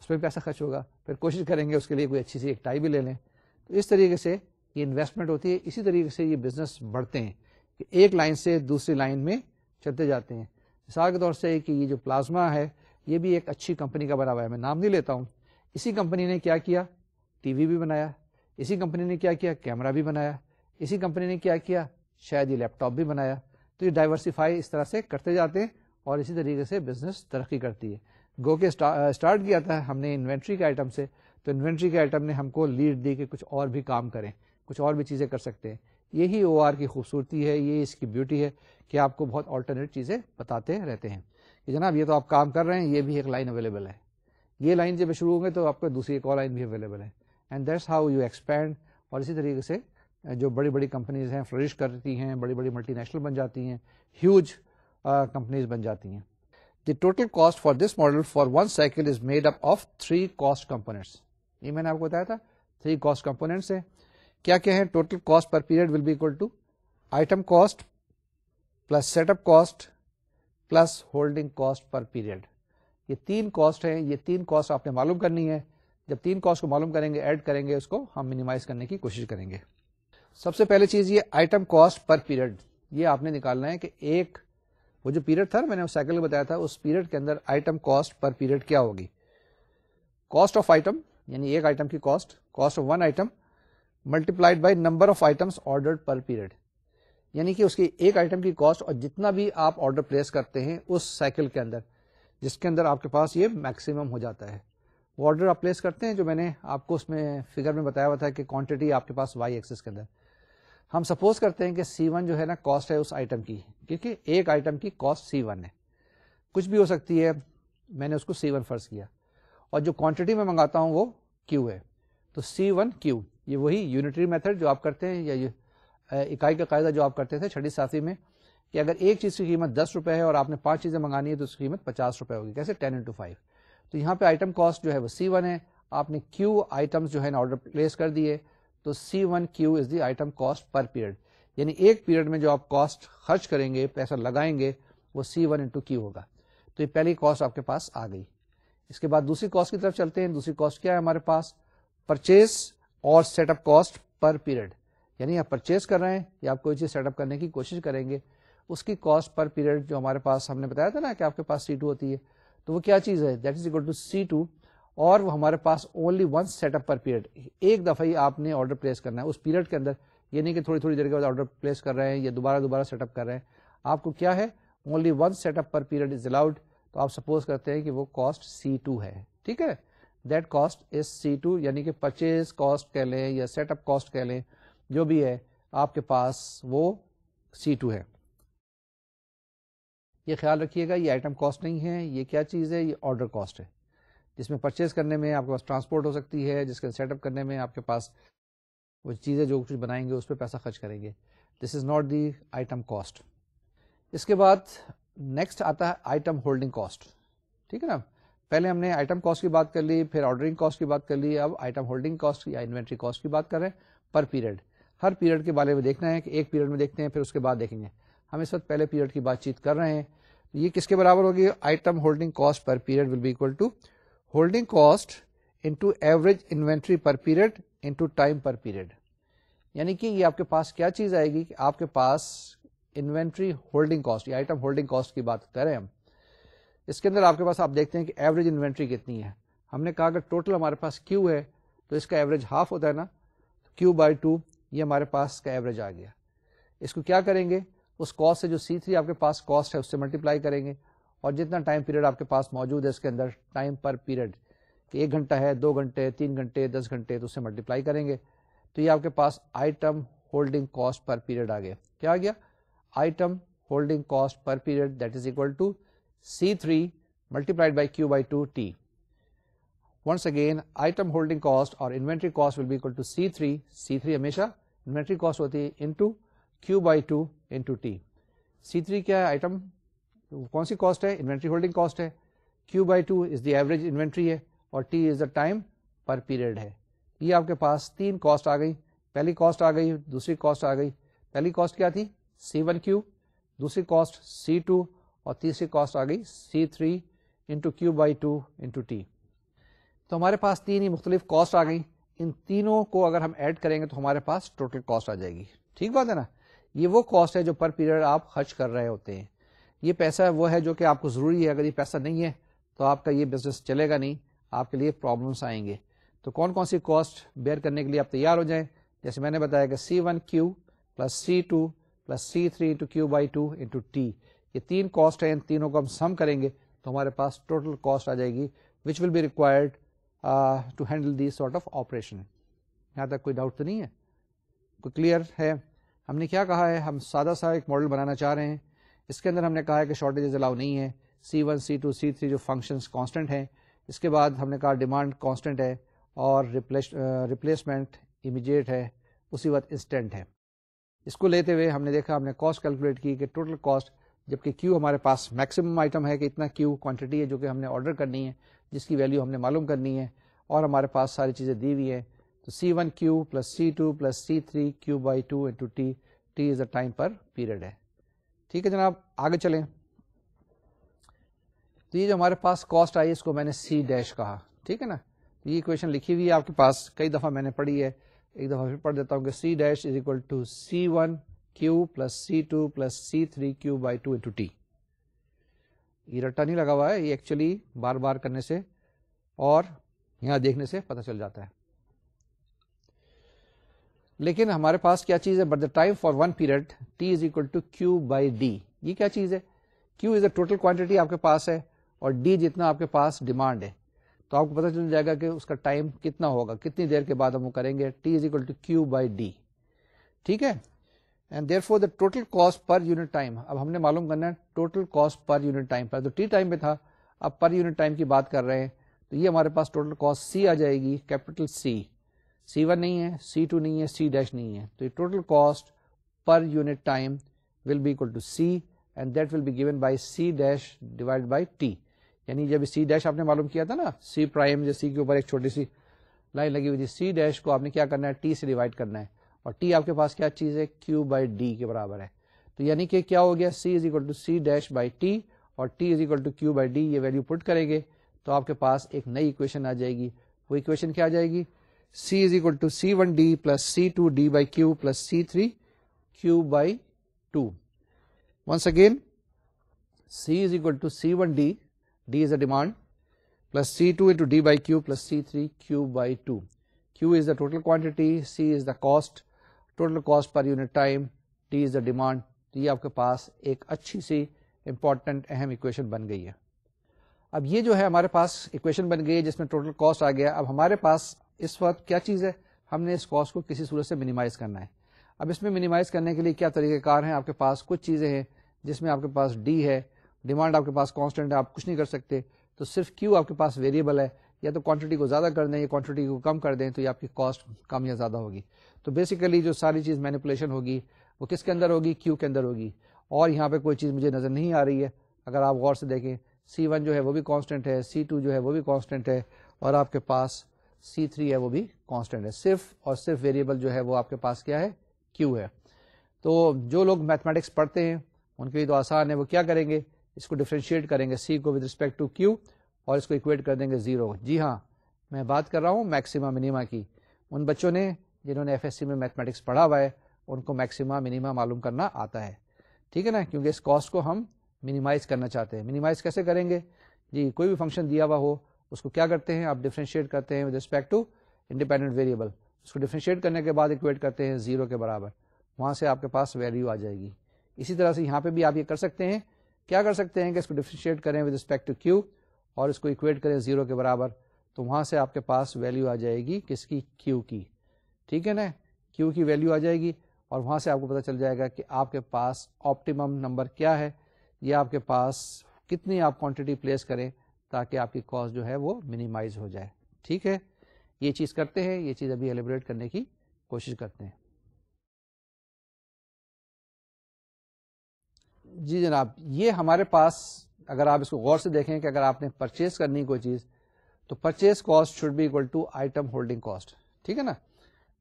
उस पर पैसा खर्च होगा फिर कोशिश करेंगे उसके लिए कोई अच्छी सी एक टाई भी ले लें तो इस तरीके से ये इन्वेस्टमेंट होती है इसी तरीके से ये बिजनेस बढ़ते हैं कि एक लाइन से दूसरी लाइन में चलते जाते हैं मिसाल के तौर से कि ये जो प्लाज्मा है ये भी एक अच्छी कंपनी का बना हुआ है मैं नाम नहीं लेता हूँ इसी कंपनी ने क्या किया टीवी भी बनाया इसी कंपनी ने क्या किया कैमरा भी बनाया इसी कंपनी ने क्या किया शायद ये लैपटॉप भी बनाया तो ये डाइवर्सिफाई इस तरह से करते जाते हैं और इसी तरीके से बिजनेस तरक्की करती है गो के स्टार्ट स्टा, किया था हमने इन्वेंट्री के आइटम से तो इन्वेंट्री के आइटम ने हमको लीड दी कि कुछ और भी काम करें कुछ और भी चीज़ें कर सकते हैं यही ओ की खूबसूरती है ये इसकी ब्यूटी है कि आपको बहुत ऑल्टरनेट चीज़ें बताते रहते हैं कि जनाब ये तो आप काम कर रहे हैं ये भी एक लाइन अवेलेबल है ये लाइन जब शुरू होंगे तो आपको दूसरी एक और लाइन भी अवेलेबल है and that's how you expand और इसी तरीके से जो बड़ी बड़ी कंपनीज हैं फ्लरिश करती हैं बड़ी बड़ी मल्टीनेशनल बन जाती हैं ह्यूज कंपनीज बन जाती हैं the total cost for this model for one cycle is made up of three cost components ये मैंने आपको बताया था थ्री कॉस्ट कंपोनेंट्स हैं क्या क्या है total cost per period will be equal to item cost plus setup cost plus holding cost per period ये तीन कॉस्ट हैं ये तीन कॉस्ट आपने मालूम करनी है जब तीन कॉस्ट को मालूम करेंगे ऐड करेंगे उसको हम मिनिमाइज करने की कोशिश करेंगे सबसे पहले चीज ये आइटम कॉस्ट पर पीरियड ये आपने निकालना है कि एक वो जो पीरियड था मैंने उस साइकिल में बताया था उस पीरियड के अंदर आइटम कॉस्ट पर पीरियड क्या होगी कॉस्ट ऑफ आइटम यानी एक आइटम की cost cost of one item multiplied by number of items ordered per period यानी कि उसकी एक आइटम की कॉस्ट और जितना भी आप ऑर्डर प्लेस करते हैं उस साइकिल के अंदर जिसके अंदर आपके पास ये मैक्सिमम हो जाता है वो ऑर्डर आप प्लेस करते हैं जो मैंने आपको उसमें फिगर में बताया हुआ था कि क्वांटिटी आपके पास वाई एक्सेस के अंदर हम सपोज करते हैं कि C1 जो है ना कॉस्ट है उस आइटम की क्योंकि एक आइटम की कॉस्ट C1 है कुछ भी हो सकती है मैंने उसको C1 फर्ज किया और जो क्वांटिटी में मंगाता हूं वो Q है तो C1 Q ये वही यूनिटरी मेथड जो आप करते हैं या इकाई का कायदा जो आप करते थे छठी साथी में कि अगर एक चीज की कीमत दस रुपए है और आपने पांच चीजें मंगानी है तो उसकी कीमत पचास रुपए होगी कैसे टेन इंटू फाइव तो यहाँ पे आइटम कॉस्ट जो है वो सी वन है आपने क्यू आइटम्स जो है ना ऑर्डर प्लेस कर दिए तो C1Q is the item cost per period यानी एक पीरियड में जो आप कॉस्ट खर्च करेंगे पैसा लगाएंगे वो C1 वन इंटू क्यू होगा तो ये पहली कॉस्ट आपके पास आ गई इसके बाद दूसरी कॉस्ट की तरफ चलते हैं दूसरी कॉस्ट क्या है हमारे पास परचेज और सेटअप कॉस्ट पर पीरियड यानी आप परचेज कर रहे हैं या आप कोई चीज सेटअप करने की कोशिश करेंगे उसकी कॉस्ट पर पीरियड जो हमारे पास हमने बताया था ना कि आपके पास सी होती है तो वो क्या चीज है that is equal to C और हमारे पास only one setup per period एक दफ़ा ही आपने ऑर्डर प्लेस करना है उस पीरियड के अंदर ये नहीं कि थोड़ी थोड़ी देर के बाद ऑर्डर प्लेस कर रहे हैं या दोबारा दोबारा सेटअप कर रहे हैं आपको क्या है only one setup per period is allowed तो आप सपोज करते हैं कि वो कॉस्ट सी टू है ठीक है that cost is C two यानी कि परचेज कॉस्ट कह लें या सेटअप कॉस्ट कह लें जो भी है आपके पास वो सी टू है ये ख्याल रखिएगा ये आइटम कॉस्ट नहीं है ये क्या चीज़ है ये ऑर्डर कॉस्ट है जिसमें परचेज करने में आपके पास ट्रांसपोर्ट हो सकती है जिसके सेटअप करने में आपके पास वो चीज़ें जो कुछ बनाएंगे उस पर पैसा खर्च करेंगे this is not the item cost इसके बाद नेक्स्ट आता है आइटम होल्डिंग कॉस्ट ठीक है ना पहले हमने आइटम कॉस्ट की बात कर ली फिर ऑर्डरिंग कॉस्ट की बात कर ली अब आइटम होल्डिंग कॉस्ट या इन्वेंट्री कॉस्ट की बात कर रहे हैं पर पीरियड हर पीरियड के बारे में देखना है कि एक पीरियड में देखते हैं फिर उसके बाद देखेंगे हम इस वक्त पहले पीरियड की बातचीत कर रहे हैं ये किसके बराबर होगी item holding cost per period will be equal to holding cost into average inventory per period into time per period यानी कि ये आपके पास क्या चीज आएगी कि आपके पास इन्वेंट्री होल्डिंग कॉस्ट या आइटम होल्डिंग कॉस्ट की बात कर रहे हैं हम इसके अंदर आपके पास आप देखते हैं कि एवरेज इन्वेंट्री कितनी है हमने कहा अगर टोटल हमारे पास क्यू है तो इसका एवरेज हाफ होता है ना क्यू बाई टू ये हमारे पास का एवरेज आ गया इसको क्या करेंगे उस कॉस्ट से जो सी थ्री आपके पास कॉस्ट है उससे मल्टीप्लाई करेंगे और जितना टाइम पीरियड आपके पास मौजूद है इसके अंदर टाइम पर पीरियड एक घंटा है दो घंटे तीन घंटे दस घंटे तो उससे मल्टीप्लाई करेंगे तो ये आपके पास item holding cost per period आ गया क्या आ गया item holding cost per period that is equal to C three multiplied by Q by two T once again item holding cost और inventory cost will be equal to C three C three हमेशा inventory cost होती है into Q by two into T C three क्या है item तो कौन सी cost है इन्वेंट्री होल्डिंग कॉस्ट है Q by two is the average inventory है और T is the time per period है ये आपके पास तीन कॉस्ट आ गई पहली कॉस्ट आ गई दूसरी कॉस्ट आ गई पहली कॉस्ट क्या थी सी वन क्यू दूसरी कॉस्ट सी टू और तीसरी कॉस्ट आ गई C three into Q by two into T तो हमारे पास तीन ही मुख्तलिफ कॉस्ट आ गई इन तीनों को अगर हम ऐड करेंगे तो हमारे पास टोटल कॉस्ट आ जाएगी ठीक बात है ना ये वो कॉस्ट है जो पर पीरियड आप खर्च कर रहे होते हैं ये पैसा वो है जो कि आपको ज़रूरी है अगर ये पैसा नहीं है तो आपका ये बिजनेस चलेगा नहीं आपके लिए प्रॉब्लम्स आएंगे तो कौन कौन सी कॉस्ट बेयर करने के लिए आप तैयार हो जाएं जैसे मैंने बताया कि C one Q plus C two plus C three into Q by two into T ये तीन कॉस्ट है इन तीनों को हम सम करेंगे तो हमारे पास टोटल कॉस्ट आ जाएगी which will be required to handle this sort of operation यहाँ तक कोई डाउट तो नहीं है कोई क्लियर है हमने क्या कहा है हम सादा सा एक मॉडल बनाना चाह रहे हैं इसके अंदर हमने कहा है कि शॉर्टेजेज अलाउ नहीं है C one C two C three जो फंक्शंस कांस्टेंट हैं इसके बाद हमने कहा डिमांड कांस्टेंट है और रिप्लेस रिप्लेसमेंट इमीडिएट है उसी वक्त इंस्टेंट है इसको लेते हुए हमने देखा हमने कॉस्ट कैलकुलेट की कि टोटल कॉस्ट जबकि क्यू हमारे पास मैक्सिमम आइटम है कि इतना क्यू क्वांटिटी है जो कि हमने ऑर्डर करनी है जिसकी वैल्यू हमने मालूम करनी है और हमारे पास सारी चीज़ें दी हुई हैं तो C one Q plus C two plus C three Q by two into T T is the time per period है ठीक है जनाब आगे चलें तो ये जो हमारे पास कॉस्ट आई इसको मैंने सी डैश कहा ठीक है ना तो ये इक्वेशन लिखी हुई है आपके पास कई दफ़ा मैंने पढ़ी है एक दफ़ा फिर पढ़ देता हूं कि C dash is equal to C one Q plus C two plus C three Q by two into T ये रट्टा नहीं लगा हुआ है ये एक्चुअली बार बार करने से और यहां देखने से पता चल जाता है लेकिन हमारे पास क्या चीज है but the time for one period T is equal to Q by D ये क्या चीज है Q is a total quantity आपके पास है और डी जितना आपके पास डिमांड है तो आपको पता चल जाएगा कि उसका टाइम कितना होगा कितनी देर के बाद हम वो करेंगे T is equal to Q by D ठीक है and therefore the total cost per unit time अब हमने मालूम करना है total cost per unit time पर तो टी टाइम में था अब पर यूनिट टाइम की बात कर रहे हैं तो ये हमारे पास टोटल कॉस्ट सी आ जाएगी कैपिटल सी सी वन नहीं है सी टू नहीं है सी डैश नहीं है तो ये total cost per unit time will be equal to C and that will be given by C dash divide by T यानी जब सी डैश आपने मालूम किया था ना सी प्राइम या सी के ऊपर एक छोटी सी लाइन लगी हुई थी सी डैश को आपने क्या करना है टी से डिवाइड करना है और टी आपके पास क्या चीज़ है क्यू बाई डी के बराबर है तो यानी कि क्या हो गया C is equal to C dash by T और T is equal to Q by D ये वैल्यू पुट करेंगे तो आपके पास एक नई इक्वेशन आ जाएगी वो इक्वेशन क्या आ जाएगी c is equal to c1d plus c2d by q plus c3 q by 2. Once again c is equal to c1d, d is a demand plus c2 into d by q plus c3 q by 2. q is the total quantity, c is the cost, total cost per unit time, d is the demand. یہ آپ کے پاس ایک اچھی سی important اہم equation بن گئی ہے اب یہ جو ہے ہمارے پاس اکویشن بن گئی ہے جس میں ٹوٹل کاسٹ آ گیا اب ہمارے پاس इस वक्त क्या चीज़ है हमने इस कॉस्ट को किसी सूरत से मिनिमाइज करना है अब इसमें मिनिमाइज करने के लिए क्या तरीक़ेकार हैं आपके पास कुछ चीज़ें हैं जिसमें आपके पास डी है डिमांड आपके पास कांस्टेंट है आप कुछ नहीं कर सकते तो सिर्फ क्यू आपके पास वेरिएबल है या तो क्वांटिटी को ज़्यादा कर दें या क्वांटिटी को कम कर दें तो ये आपकी कॉस्ट कम या ज़्यादा होगी तो बेसिकली जो सारी चीज़ मैनिपुलेशन होगी वो किसके अंदर होगी क्यू के अंदर होगी और यहाँ पे कोई चीज़ मुझे नज़र नहीं आ रही है अगर आप गौर से देखें सी वन जो है वो भी कांस्टेंट है सी टू जो है वो भी कांस्टेंट है और आपके पास सी थ्री है वो भी कांस्टेंट है सिर्फ और सिर्फ वेरिएबल जो है वो आपके पास क्या है क्यू है तो जो लोग मैथमेटिक्स पढ़ते हैं उनके लिए तो आसान है वो क्या करेंगे इसको डिफ्रेंशिएट करेंगे सी को विद रिस्पेक्ट टू क्यू और इसको इक्वेट कर देंगे जीरो जी हाँ मैं बात कर रहा हूँ मैक्सिमा मिनिमा की उन बच्चों ने जिन्होंने एफ में मैथमेटिक्स पढ़ा हुआ है उनको मैक्सिमा मिनिमा मालूम करना आता है ठीक है ना क्योंकि इस कॉस्ट को हम मिनिमाइज करना चाहते हैं मिनिमाइज कैसे करेंगे जी कोई भी फंक्शन दिया हुआ हो उसको क्या करते हैं आप डिफ्रेंशिएट करते हैं with respect to independent variable उसको डिफ्रेंशिएट करने के बाद इक्वेट करते हैं जीरो के बराबर वहां से आपके पास वैल्यू आ जाएगी इसी तरह से यहाँ पे भी आप ये कर सकते हैं क्या कर सकते हैं कि इसको डिफ्रेंशिएट करें विद रिस्पेक्ट टू क्यू और इसको इक्वेट करें जीरो के बराबर तो वहां से आपके पास वैल्यू आ जाएगी किसकी क्यू की ठीक है ना क्यू की वैल्यू आ जाएगी और वहां से आपको पता चल जाएगा कि आपके पास ऑप्टिमम नंबर क्या है ये आपके पास कितनी आप क्वांटिटी प्लेस करें ताकि आपकी कॉस्ट जो है वो मिनिमाइज हो जाए ठीक है ये चीज़ करते हैं ये चीज़ अभी एलिब्रेट करने की कोशिश करते हैं जी जनाब ये हमारे पास अगर आप इसको गौर से देखें कि अगर आपने परचेज करनी कोई चीज़ तो purchase cost should be equal to item holding cost ठीक है ना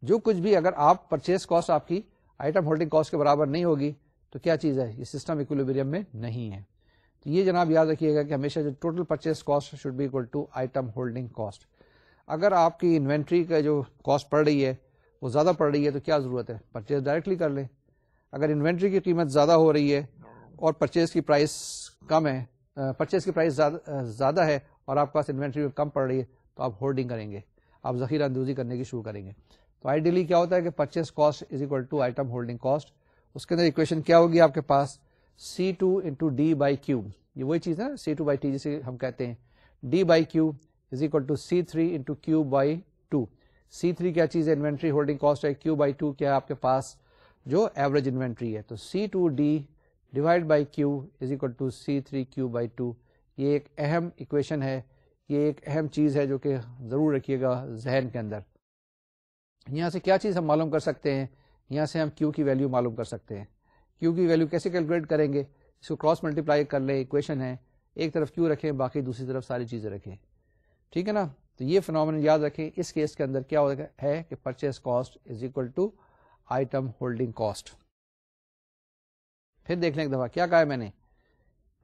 जो कुछ भी अगर आप परचेज कॉस्ट आपकी आइटम होल्डिंग कॉस्ट के बराबर नहीं होगी तो क्या चीज़ है ये सिस्टम इक्विलिब्रियम में नहीं है तो ये जनाब याद रखिएगा कि हमेशा जो total purchase cost should be equal to item holding cost अगर आपकी इन्वेंट्री का जो कॉस्ट पड़ रही है वो ज़्यादा पड़ रही है तो क्या ज़रूरत है परचेज डायरेक्टली कर लें अगर इन्वेंट्री की कीमत ज़्यादा हो रही है और परचेज की प्राइस कम है परचेज की प्राइस ज़्यादा है और आपके पास इन्वेंट्री में कम पड़ रही है तो आप होल्डिंग करेंगे आप जखीरा अंदोजी करने की शुरू करेंगे तो आइडियली क्या होता है कि purchase cost is equal to item holding cost उसके अंदर इक्वेशन क्या होगी आपके पास C two into D by Q ये वही चीज़ है सी टू बाई टी जिसे हम कहते हैं D by Q is equal to C three into Q by two C three क्या चीज़ है इन्वेंट्री होल्डिंग कॉस्ट है क्यू बाई टू क्या है आपके पास जो एवरेज इन्वेंट्री है तो C two D divide by Q is equal to C three Q by two ये एक अहम इक्वेशन है ये एक अहम चीज़ है जो कि ज़रूर रखिएगा जहन के अंदर यहाँ से क्या चीज़ हम मालूम कर सकते हैं यहाँ से हम क्यू की वैल्यू मालूम कर सकते हैं क्यू की वैल्यू कैसे कैलकुलेट करेंगे इसको क्रॉस मल्टीप्लाई कर लें इक्वेशन है एक तरफ क्यू रखें बाकी दूसरी तरफ सारी चीज़ें रखें ठीक है ना तो ये फिनोमिन याद रखें इस केस के अंदर क्या होगा है कि purchase cost is equal to item holding cost फिर देख लें एक दफ़ा क्या कहा है मैंने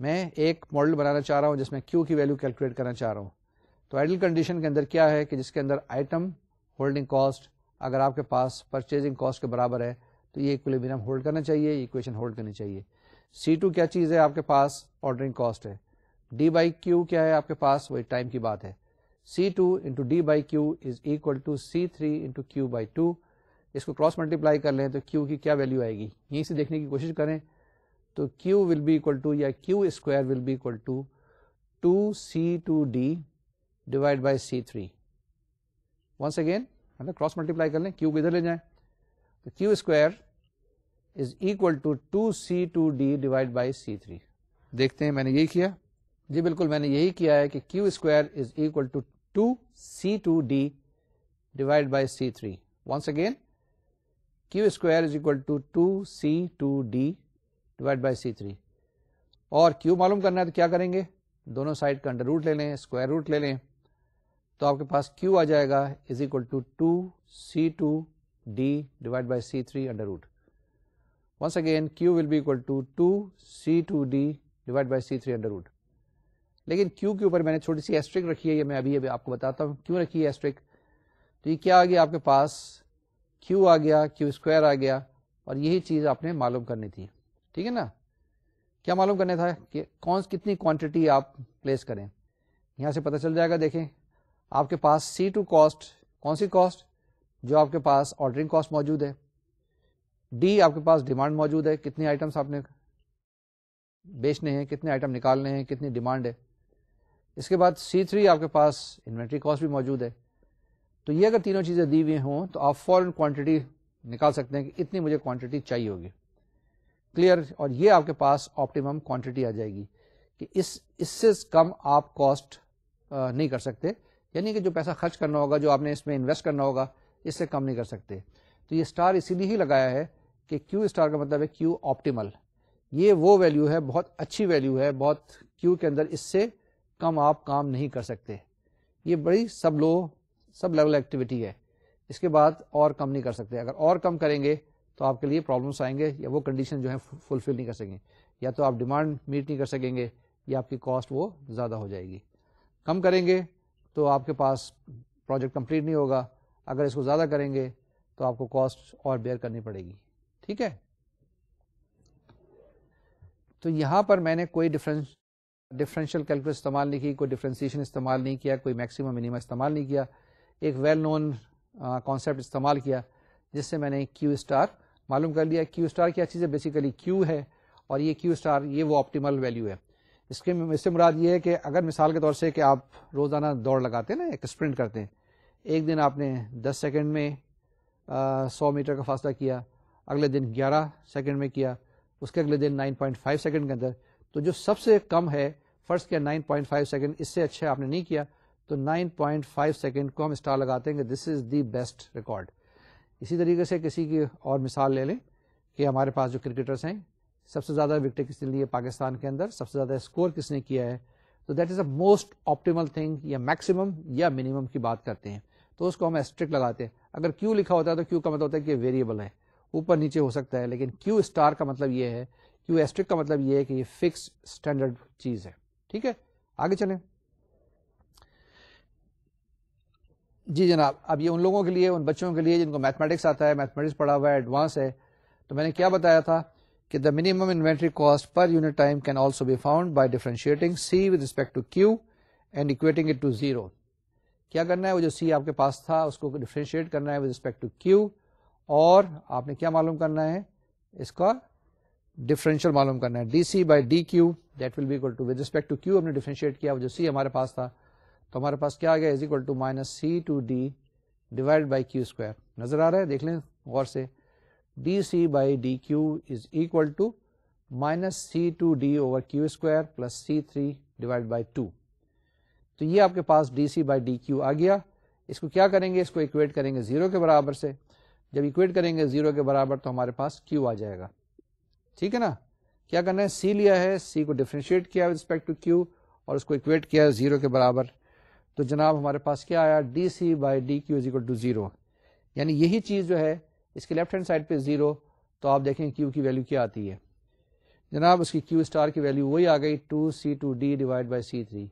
मैं एक मॉडल बनाना चाह रहा हूँ जिसमें क्यू की वैल्यू कैलकुलेट करना चाह रहा हूँ तो आइडल कंडीशन के अंदर क्या है कि जिसके अंदर आइटम होल्डिंग कॉस्ट अगर आपके पास परचेजिंग कॉस्ट के बराबर है तो ये इक्विलिब्रियम होल्ड करना चाहिए इक्वेशन होल्ड करनी चाहिए सी टू क्या चीज़ है आपके पास ऑर्डरिंग कॉस्ट है डी बाई क्यू क्या है आपके पास वही टाइम की बात है C two into D by Q is equal to C three into Q by two इसको क्रॉस मल्टीप्लाई कर लें तो क्यू की क्या वैल्यू आएगी यहीं से देखने की कोशिश करें तो Q will be equal to या Q square will be equal to two C two D divide by C three once again मतलब क्रॉस मल्टीप्लाई कर लें क्यूब इधर ले जाएं तो Q square is equal to two C two D divide by C three देखते हैं मैंने यही किया जी बिल्कुल मैंने यही किया है कि Q square is equal to two C two D divide by C three once again Q square is equal to two C two D divide by C three और क्यू मालूम करना है तो क्या करेंगे दोनों साइड का अंडर रूट ले लें स्क्वायर रूट ले लें तो आपके पास क्यू आ जाएगा is equal to two C two d divided by c3 under root. Once again q will be equal to 2 c2d divided by c3 under root. लेकिन q के ऊपर मैंने छोटी सी एस्ट्रिक रखी है ये मैं अभी अभी आपको बताता हूँ क्यों रखी है एस्ट्रिक तो ये क्या आ गया आपके पास q आ गया q स्क्वायर आ गया और यही चीज़ आपने मालूम करनी थी ठीक है ना क्या मालूम करना था कि कौन कितनी क्वांटिटी आप प्लेस करें यहाँ से पता चल जाएगा देखें आपके पास C2 कॉस्ट कौन सी कॉस्ट जो आपके पास ऑर्डरिंग कॉस्ट मौजूद है डी आपके पास डिमांड मौजूद है कितनी आइटम्स आपने बेचने हैं कितने आइटम निकालने हैं कितनी डिमांड है इसके बाद सी थ्री आपके पास इन्वेंट्री कॉस्ट भी मौजूद है तो ये अगर तीनों चीज़ें दी हुई हों तो आप फॉरन क्वांटिटी निकाल सकते हैं कि इतनी मुझे क्वांटिटी चाहिए होगी क्लियर और ये आपके पास ऑप्टिमम क्वांटिटी आ जाएगी कि इस इससे कम आप कॉस्ट नहीं कर सकते यानी कि जो पैसा खर्च करना होगा जो आपने इसमें इन्वेस्ट करना होगा इससे कम नहीं कर सकते तो ये स्टार इसीलिए ही लगाया है कि क्यू स्टार का मतलब है क्यू ऑप्टिमल ये वो वैल्यू है बहुत अच्छी वैल्यू है बहुत क्यू के अंदर इससे कम आप काम नहीं कर सकते ये बड़ी सब लो सब लेवल एक्टिविटी है इसके बाद और कम नहीं कर सकते अगर और कम करेंगे तो आपके लिए प्रॉब्लम्स आएंगे या वो कंडीशन जो है फुलफिल नहीं कर सकेंगे या तो आप डिमांड मीट नहीं कर सकेंगे या आपकी कॉस्ट वो ज़्यादा हो जाएगी कम करेंगे तो आपके पास प्रोजेक्ट कंप्लीट नहीं होगा अगर इसको ज़्यादा करेंगे तो आपको कॉस्ट और बेयर करनी पड़ेगी ठीक है तो यहाँ पर मैंने कोई डिफरेंस डिफरेंशियल कैलकुलस इस्तेमाल नहीं की कोई डिफ्रेंसीशन इस्तेमाल नहीं किया कोई मैक्सिमम मिनिमम इस्तेमाल नहीं किया एक वेल नोन कॉन्सेप्ट इस्तेमाल किया जिससे मैंने क्यू स्टार मालूम कर लिया क्यू स्टार क्या चीज़ है बेसिकली क्यू है और ये क्यू स्टार ये वो ऑप्टिमल वैल्यू है इसके इससे मुराद ये है कि अगर मिसाल के तौर से कि आप रोज़ाना दौड़ लगाते हैं ना एक स्प्रिंट करते हैं एक दिन आपने 10 सेकंड में आ, 100 मीटर का फासला किया अगले दिन 11 सेकंड में किया उसके अगले दिन 9.5 सेकंड के अंदर तो जो सबसे कम है फर्स्ट किया 9.5 सेकंड इससे अच्छा आपने नहीं किया तो 9.5 सेकंड को हम स्टार लगाते हैं कि this is the best record इसी तरीके से किसी की और मिसाल ले लें कि हमारे पास जो क्रिकेटर्स हैं सबसे ज़्यादा विकटें किसने लिए पाकिस्तान के अंदर सबसे ज़्यादा स्कोर किसने किया है तो that is a most optimal thing या मैक्सिमम या मिनिमम की बात करते हैं तो उसको हम एस्ट्रिक लगाते हैं अगर क्यू लिखा होता है तो क्यू का मतलब होता है कि वेरिएबल है ऊपर नीचे हो सकता है लेकिन क्यू स्टार का मतलब ये है क्यू एस्ट्रिक का मतलब ये है कि ये फिक्स स्टैंडर्ड चीज है ठीक है आगे चलें जी जनाब अब ये उन लोगों के लिए उन बच्चों के लिए जिनको मैथमेटिक्स आता है मैथमेटिक्स पढ़ा हुआ है एडवांस है तो मैंने क्या बताया था कि the minimum inventory cost per unit time can also be found by differentiating C with respect to Q and equating it to zero क्या करना है वो जो सी आपके पास था उसको डिफ्रेंशिएट करना है विद रिस्पेक्ट टू क्यू और आपने क्या मालूम करना है इसका डिफरेंशियल मालूम करना है D C by D Q that will be equal to with respect to Q हमने डिफ्रेंशिएट किया जो सी हमारे पास था तो हमारे पास क्या आ गया is equal to minus C two D divide by Q square नजर आ रहा है देख लें गौर से D C by D Q is equal to minus C two D over Q square plus C three divide by two तो ये आपके पास D C by D Q आ गया इसको क्या करेंगे इसको इक्वेट करेंगे जीरो के बराबर से जब इक्वेट करेंगे जीरो के बराबर तो हमारे पास क्यू आ जाएगा ठीक है ना क्या करना है सी लिया है सी को डिफ्रेंशिएट किया विद रिस्पेक्ट टू क्यू और उसको इक्वेट किया जीरो के बराबर तो जनाब हमारे पास क्या आया D C by D Q is equal to zero यानी यही चीज़ जो है इसके लेफ्ट हैंड साइड पे जीरो तो आप देखें क्यू की वैल्यू क्या आती है जनाब उसकी क्यू स्टार की वैल्यू वही आ गई two C two D divide by C three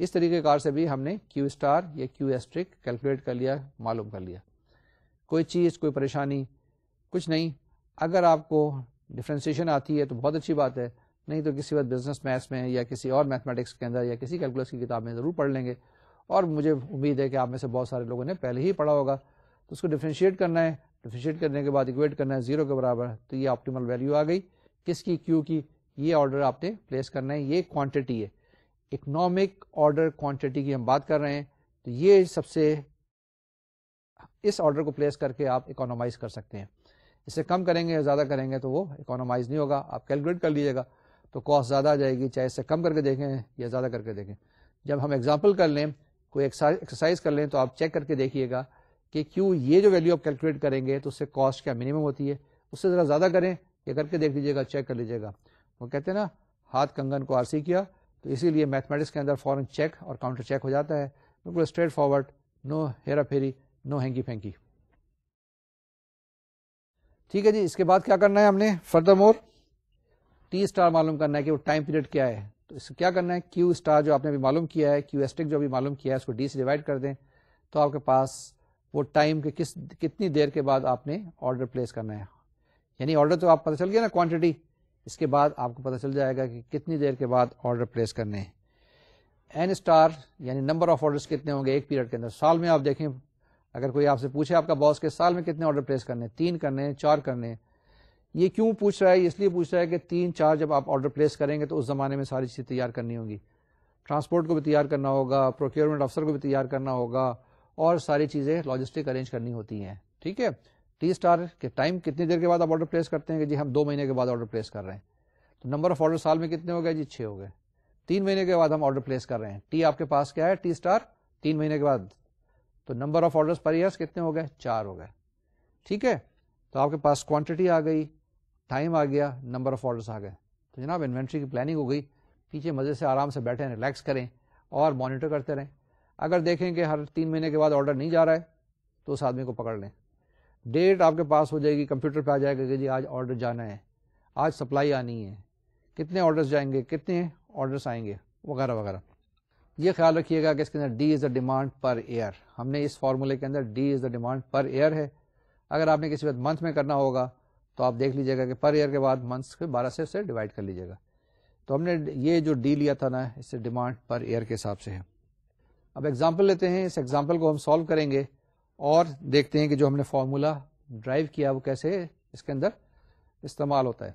इस तरीके कार से भी हमने क्यू स्टार या क्यू एस्ट्रिक कैलकुलेट कर लिया मालूम कर लिया कोई चीज़ कोई परेशानी कुछ नहीं अगर आपको डिफ्रेंसीशन आती है तो बहुत अच्छी बात है नहीं तो किसी बात बिजनेस मैथ्स में या किसी और मैथमेटिक्स के अंदर या किसी कैलकुलस की किताब में ज़रूर पढ़ लेंगे और मुझे उम्मीद है कि आप में से बहुत सारे लोगों ने पहले ही पढ़ा होगा तो उसको डिफ्रेंशिएट करना है डिफ्रेंशिएट करने के बाद इक्वेट करना है जीरो के बराबर तो ये ऑप्टीमल वैल्यू आ गई किसकी क्यू की ये ऑर्डर आपने प्लेस करना है ये क्वांटिटी है इकोनॉमिक ऑर्डर क्वांटिटी की हम बात कर रहे हैं तो ये सबसे इस ऑर्डर को प्लेस करके आप इकोनॉमाइज कर सकते हैं इसे कम करेंगे या ज़्यादा करेंगे तो वो इकोनॉमाइज नहीं होगा आप कैलकुलेट कर लीजिएगा तो कॉस्ट ज़्यादा आ जाएगी चाहे इससे कम करके देखें या ज़्यादा करके देखें जब हम एग्जाम्पल कर लें कोई एक्सरसाइज कर लें तो आप चेक करके देखिएगा कि क्यों ये जो वैल्यू आप कैलकुलेट करेंगे तो उससे कॉस्ट क्या मिनिमम होती है उससे ज़रा ज़्यादा करें या करके देख लीजिएगा चेक कर लीजिएगा वो कहते हैं ना हाथ कंगन को आरसी किया तो इसीलिए मैथमेटिक्स के अंदर फ़ौरन चेक और काउंटर चेक हो जाता है बिल्कुल स्ट्रेट फॉरवर्ड नो हेरा फेरी नो हैंगी फैंकी ठीक है जी इसके बाद क्या करना है हमने फर्दर मोर टी स्टार मालूम करना है कि वो टाइम पीरियड क्या है तो इसको क्या करना है क्यू स्टार जो आपने अभी मालूम किया है क्यू एस्टिक जो अभी मालूम किया है उसको डी से डिवाइड कर दें तो आपके पास वो टाइम के किस कितनी देर के बाद आपने ऑर्डर प्लेस करना है यानी ऑर्डर तो आप पता चल गया ना क्वांटिटी इसके बाद आपको पता चल जाएगा कि कितनी देर के बाद ऑर्डर प्लेस करने हैं एन स्टार यानी नंबर ऑफ ऑर्डर्स कितने होंगे एक पीरियड के अंदर साल में आप देखें अगर कोई आपसे पूछे आपका बॉस के साल में कितने ऑर्डर प्लेस करने हैं तीन करने हैं चार करने हैं ये क्यों पूछ रहा है इसलिए पूछ रहा है कि तीन चार जब आप ऑर्डर प्लेस करेंगे तो उस जमाने में सारी चीज़ें तैयार करनी होगी ट्रांसपोर्ट को भी तैयार करना होगा प्रोक्योरमेंट अफसर को भी तैयार करना होगा और सारी चीज़ें लॉजिस्टिक अरेंज करनी होती हैं ठीक है टी स्टार के टाइम कितनी देर के बाद आप ऑर्डर प्लेस करते हैं कि जी हम दो महीने के बाद ऑर्डर प्लेस कर रहे हैं तो नंबर ऑफ ऑर्डर साल में कितने हो गए जी छः हो गए तीन महीने के बाद हम ऑर्डर प्लेस कर रहे हैं टी आपके पास क्या है टी स्टार तीन महीने के बाद तो number of orders per years कितने हो गए चार हो गए ठीक है तो आपके पास क्वांटिटी आ गई टाइम आ गया नंबर ऑफ ऑर्डर्स आ गए तो जनाब इन्वेंट्री की प्लानिंग हो गई पीछे मज़े से आराम से बैठे रिलैक्स करें और मॉनिटर करते रहें अगर देखें कि हर तीन महीने के बाद ऑर्डर नहीं जा रहा है तो उस आदमी को पकड़ लें डेट आपके पास हो जाएगी कंप्यूटर पे आ जाएगा कि जी आज ऑर्डर जाना है आज सप्लाई आनी है कितने ऑर्डर्स जाएंगे कितने ऑर्डर्स आएंगे वगैरह वगैरह ये ख्याल रखिएगा कि इसके अंदर D is the demand per year हमने इस फार्मूले के अंदर D is the demand per year है अगर आपने किसी वक्त मंथ में करना होगा तो आप देख लीजिएगा कि पर ईयर के बाद मंथ्स के बारह से उसे डिवाइड कर लीजिएगा तो हमने ये जो डी लिया था ना इससे डिमांड पर ईयर के हिसाब से है अब एग्जाम्पल लेते हैं इस एग्जाम्पल को हम सॉल्व करेंगे और देखते हैं कि जो हमने फॉर्मूला ड्राइव किया वो कैसे इसके अंदर इस्तेमाल होता है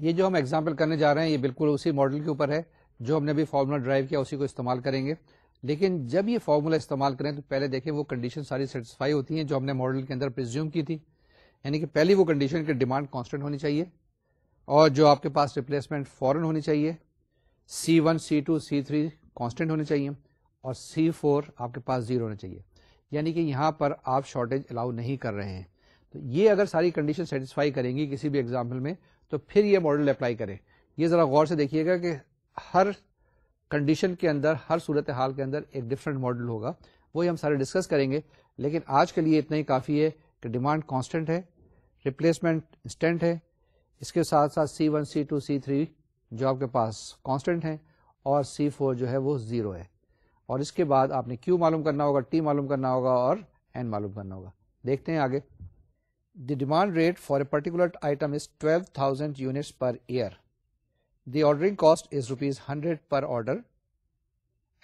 ये जो हम एग्जाम्पल करने जा रहे हैं ये बिल्कुल उसी मॉडल के ऊपर है जो हमने अभी फार्मूला ड्राइव किया उसी को इस्तेमाल करेंगे लेकिन जब ये फार्मूला इस्तेमाल करें तो पहले देखें वो कंडीशन सारी सेटिस्फाई होती हैं जो हमने मॉडल के अंदर प्रिज्यूम की थी यानी कि पहली वो कंडीशन की डिमांड कांस्टेंट होनी चाहिए और जो आपके पास रिप्लेसमेंट फॉरन होनी चाहिए C one C two C three constant होनी चाहिए और सी फोर आपके पास जीरो होना चाहिए यानी कि यहाँ पर आप शॉर्टेज अलाउ नहीं कर रहे हैं तो ये अगर सारी कंडीशन सेटिस्फाई करेंगी किसी भी एग्जाम्पल में तो फिर ये मॉडल अप्लाई करें ये ज़रा गौर से देखिएगा कि हर कंडीशन के अंदर हर सूरत हाल के अंदर एक डिफरेंट मॉडल होगा वही हम सारे डिस्कस करेंगे लेकिन आज के लिए इतना ही काफ़ी है कि डिमांड कांस्टेंट है रिप्लेसमेंट इंस्टेंट है इसके साथ साथ C one C two C three जो आपके पास कांस्टेंट हैं और सी फोर जो है वो ज़ीरो है और इसके बाद आपने क्यू मालूम करना होगा टी मालूम करना होगा और एन मालूम करना होगा देखते हैं आगे the demand rate for a particular item is 12000 units per year the ordering cost is rupees 100 per order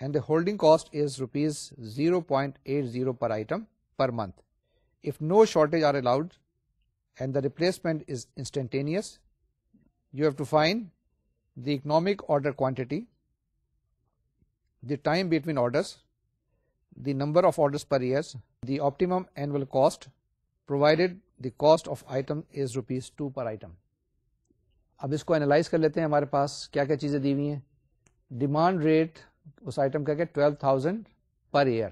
and the holding cost is rupees 0.80 per item per month if no shortage are allowed and the replacement is instantaneous you have to find the economic order quantity the time between orders, the number of orders per year, the optimum annual cost, provided the cost of item is rupees two per item. अब इसको analyse कर लेते हैं हमारे पास क्या क्या चीज़ें दी हुई हैं डिमांड रेट उस आइटम का क्या twelve thousand per year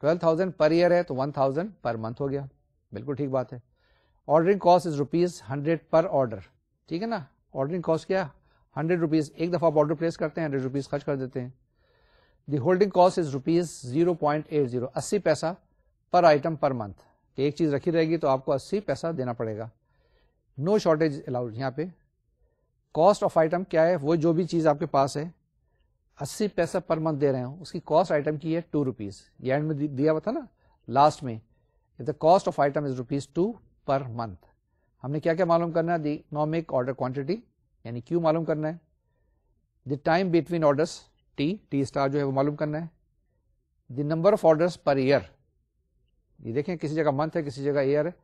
twelve thousand per year है तो वन थाउजेंड पर मंथ हो गया बिल्कुल ठीक बात है ordering cost is rupees hundred per order ठीक है ना ऑर्डरिंग कॉस्ट क्या हंड्रेड रुपीज एक दफा आप ऑर्डर प्लेस करते हैं हंड्रेड रुपीज खर्च कर देते हैं the holding cost is rupees zero point eight zero अस्सी पैसा पर आइटम पर मंथ एक चीज रखी रहेगी तो आपको अस्सी पैसा देना पड़ेगा नो शॉर्टेज अलाउड यहाँ पे कॉस्ट ऑफ आइटम क्या है वो जो भी चीज आपके पास है अस्सी पैसा पर मंथ दे रहे हो उसकी कॉस्ट आइटम की है टू रुपीज ये एंड में दिया हुआ था ना लास्ट में the cost of item is rupees two per month हमने क्या क्या मालूम करना है द इकोनॉमिक ऑर्डर क्वांटिटी यानी क्यू मालूम करना है the time between orders T T star जो है वो मालूम करना है the number of orders per year ये देखें किसी जगह मंथ है किसी जगह ईयर है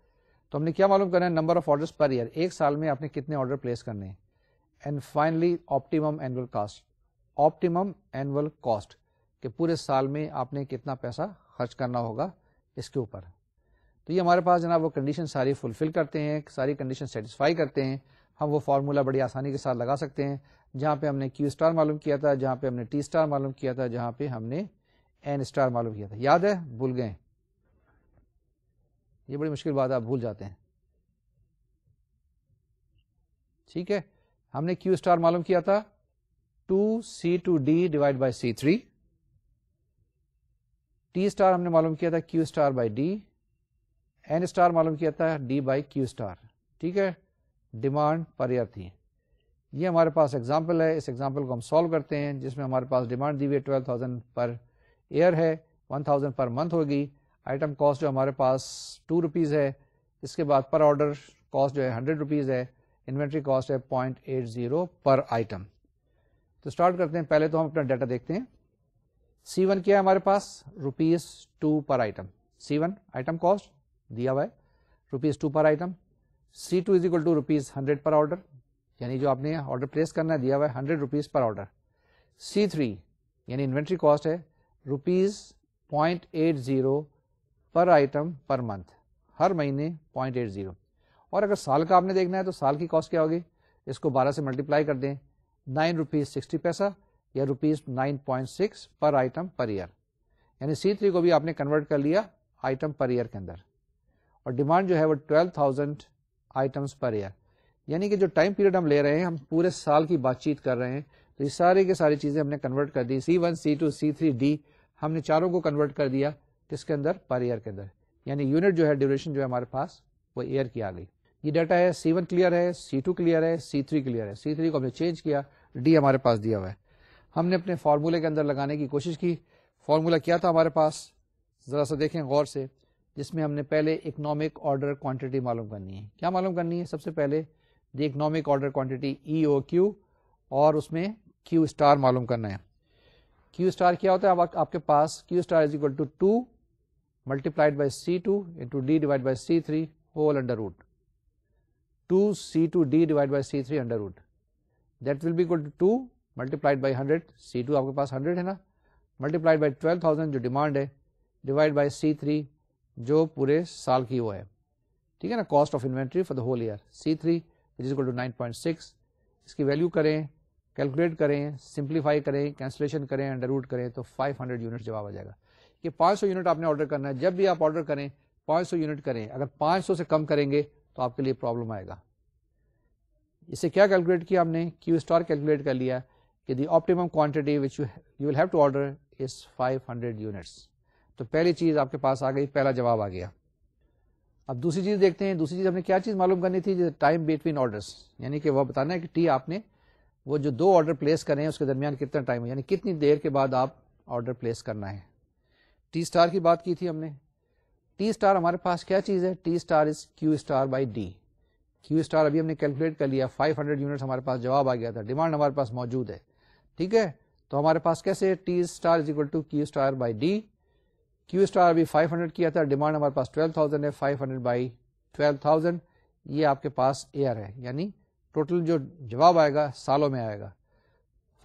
तो हमने क्या मालूम करना है number of orders per year एक साल में आपने कितने ऑर्डर प्लेस करने हैं and finally optimum annual cost optimum annual cost कि पूरे साल में आपने कितना पैसा खर्च करना होगा इसके ऊपर तो ये हमारे पास जनाब वो कंडीशन सारी फुलफिल करते हैं सारी कंडीशन सेटिस्फाई करते हैं हम वो फार्मूला बड़ी आसानी के साथ लगा सकते हैं जहाँ पे हमने क्यू स्टार मालूम किया था जहाँ पे हमने टी स्टार मालूम किया था जहाँ पे हमने एन स्टार मालूम किया था याद है भूल गए ये बड़ी मुश्किल बात है आप भूल जाते हैं ठीक है हमने क्यू स्टार मालूम किया था two C two D divide by C three T star हमने मालूम किया था Q star by D N star मालूम किया था डी बाई क्यू स्टार ठीक है डिमांड पर या थी ये हमारे पास एग्जाम्पल है इस एग्जाम्पल को हम सॉल्व करते हैं जिसमें हमारे पास डिमांड दी हुई है ट्वेल्व थाउजेंड पर ईयर है वन थाउजेंड पर मंथ होगी आइटम कॉस्ट जो हमारे पास टू रुपीज़ है इसके बाद पर ऑर्डर कॉस्ट जो है हंड्रेड रुपीज़ है इन्वेंट्री कॉस्ट है point eight zero per item तो स्टार्ट करते हैं पहले तो हम अपना डाटा देखते हैं सी वन क्या है हमारे पास rupees two per item C one item cost दिया हुआ है rupees two per item C two is equal to rupees hundred per order यानी जो आपने ऑर्डर प्लेस करना दिया हुआ है hundred rupees per order C three यानी इन्वेंट्री कॉस्ट है rupees point eight zero per item per month हर महीने पॉइंट एट जीरो और अगर साल का आपने देखना है तो साल की कॉस्ट क्या होगी इसको 12 से मल्टीप्लाई कर दें नाइन रुपीज सिक्सटी पैसा या rupees nine point six per item per year यानी सी थ्री को भी आपने कन्वर्ट कर लिया आइटम पर ईयर के अंदर और डिमांड जो है वो twelve thousand items per year यानी कि जो टाइम पीरियड हम ले रहे हैं हम पूरे साल की बातचीत कर रहे हैं तो ये सारी की सारी चीज़ें हमने कन्वर्ट कर दी C one C two C three D हमने चारों को कन्वर्ट कर दिया किसके अंदर पर ईयर के अंदर यानी यूनिट जो है ड्यूरेशन जो है हमारे पास वो ईयर की आ गई ये डाटा है सी वन क्लियर है सी टू क्लियर है सी थ्री क्लियर है सी थ्री को हमने चेंज किया डी हमारे पास दिया हुआ है हमने अपने फार्मूले के अंदर लगाने की कोशिश की फार्मूला क्या था हमारे पास ज़रा सा देखें गौर से जिसमें हमने पहले इकोनॉमिक ऑर्डर क्वांटिटी मालूम करनी है क्या मालूम करनी है सबसे पहले the economic order quantity E O Q और उसमें क्यू स्टार मालूम करना है क्यू स्टार क्या होता है आप, आपके पास Q star is equal to two multiplied by C two into D divide by C three whole under root two C two D divide by C three under root that will be equal to two multiplied by hundred C two आपके पास hundred है ना multiplied by twelve thousand जो demand है divide by C three जो पूरे साल की वो है ठीक है ना cost of inventory for the whole year C three is equal to nine point six इसकी वैल्यू करें कैलकुलेट करें सिंप्लीफाई करें कैंसिलेशन करें अंडर रूट करें तो 500 यूनिट जवाब आ जाएगा कि 500 यूनिट आपने ऑर्डर करना है जब भी आप ऑर्डर करें 500 यूनिट करें अगर 500 से कम करेंगे तो आपके लिए प्रॉब्लम आएगा इसे क्या कैलकुलेट किया आपने क्यू स्टार कैलकुलेट कर लिया कि the optimum quantity which you will have to order is 500 units तो पहली चीज आपके पास आ गई पहला जवाब आ गया अब दूसरी चीज देखते हैं दूसरी चीज हमने क्या चीज मालूम करनी थी टाइम बिटवीन ऑर्डर्स यानी कि वह बताना है कि टी आपने वो जो दो ऑर्डर प्लेस कर रहे हैं उसके दरमियान कितना टाइम है यानी कितनी देर के बाद आप ऑर्डर प्लेस करना है टी स्टार की बात की थी हमने टी स्टार हमारे पास क्या चीज है T star is Q star by D Q star अभी हमने कैलकुलेट कर लिया 500 यूनिट्स हमारे पास जवाब आ गया था डिमांड हमारे पास मौजूद है ठीक है तो हमारे पास कैसे T star is equal to Q star by D Q star अभी 500 किया था डिमांड हमारे पास 12,000 है 500 हंड्रेड बाई ट्वेल्व ये आपके पास एयर है यानी टोटल जो जवाब आएगा सालों में आएगा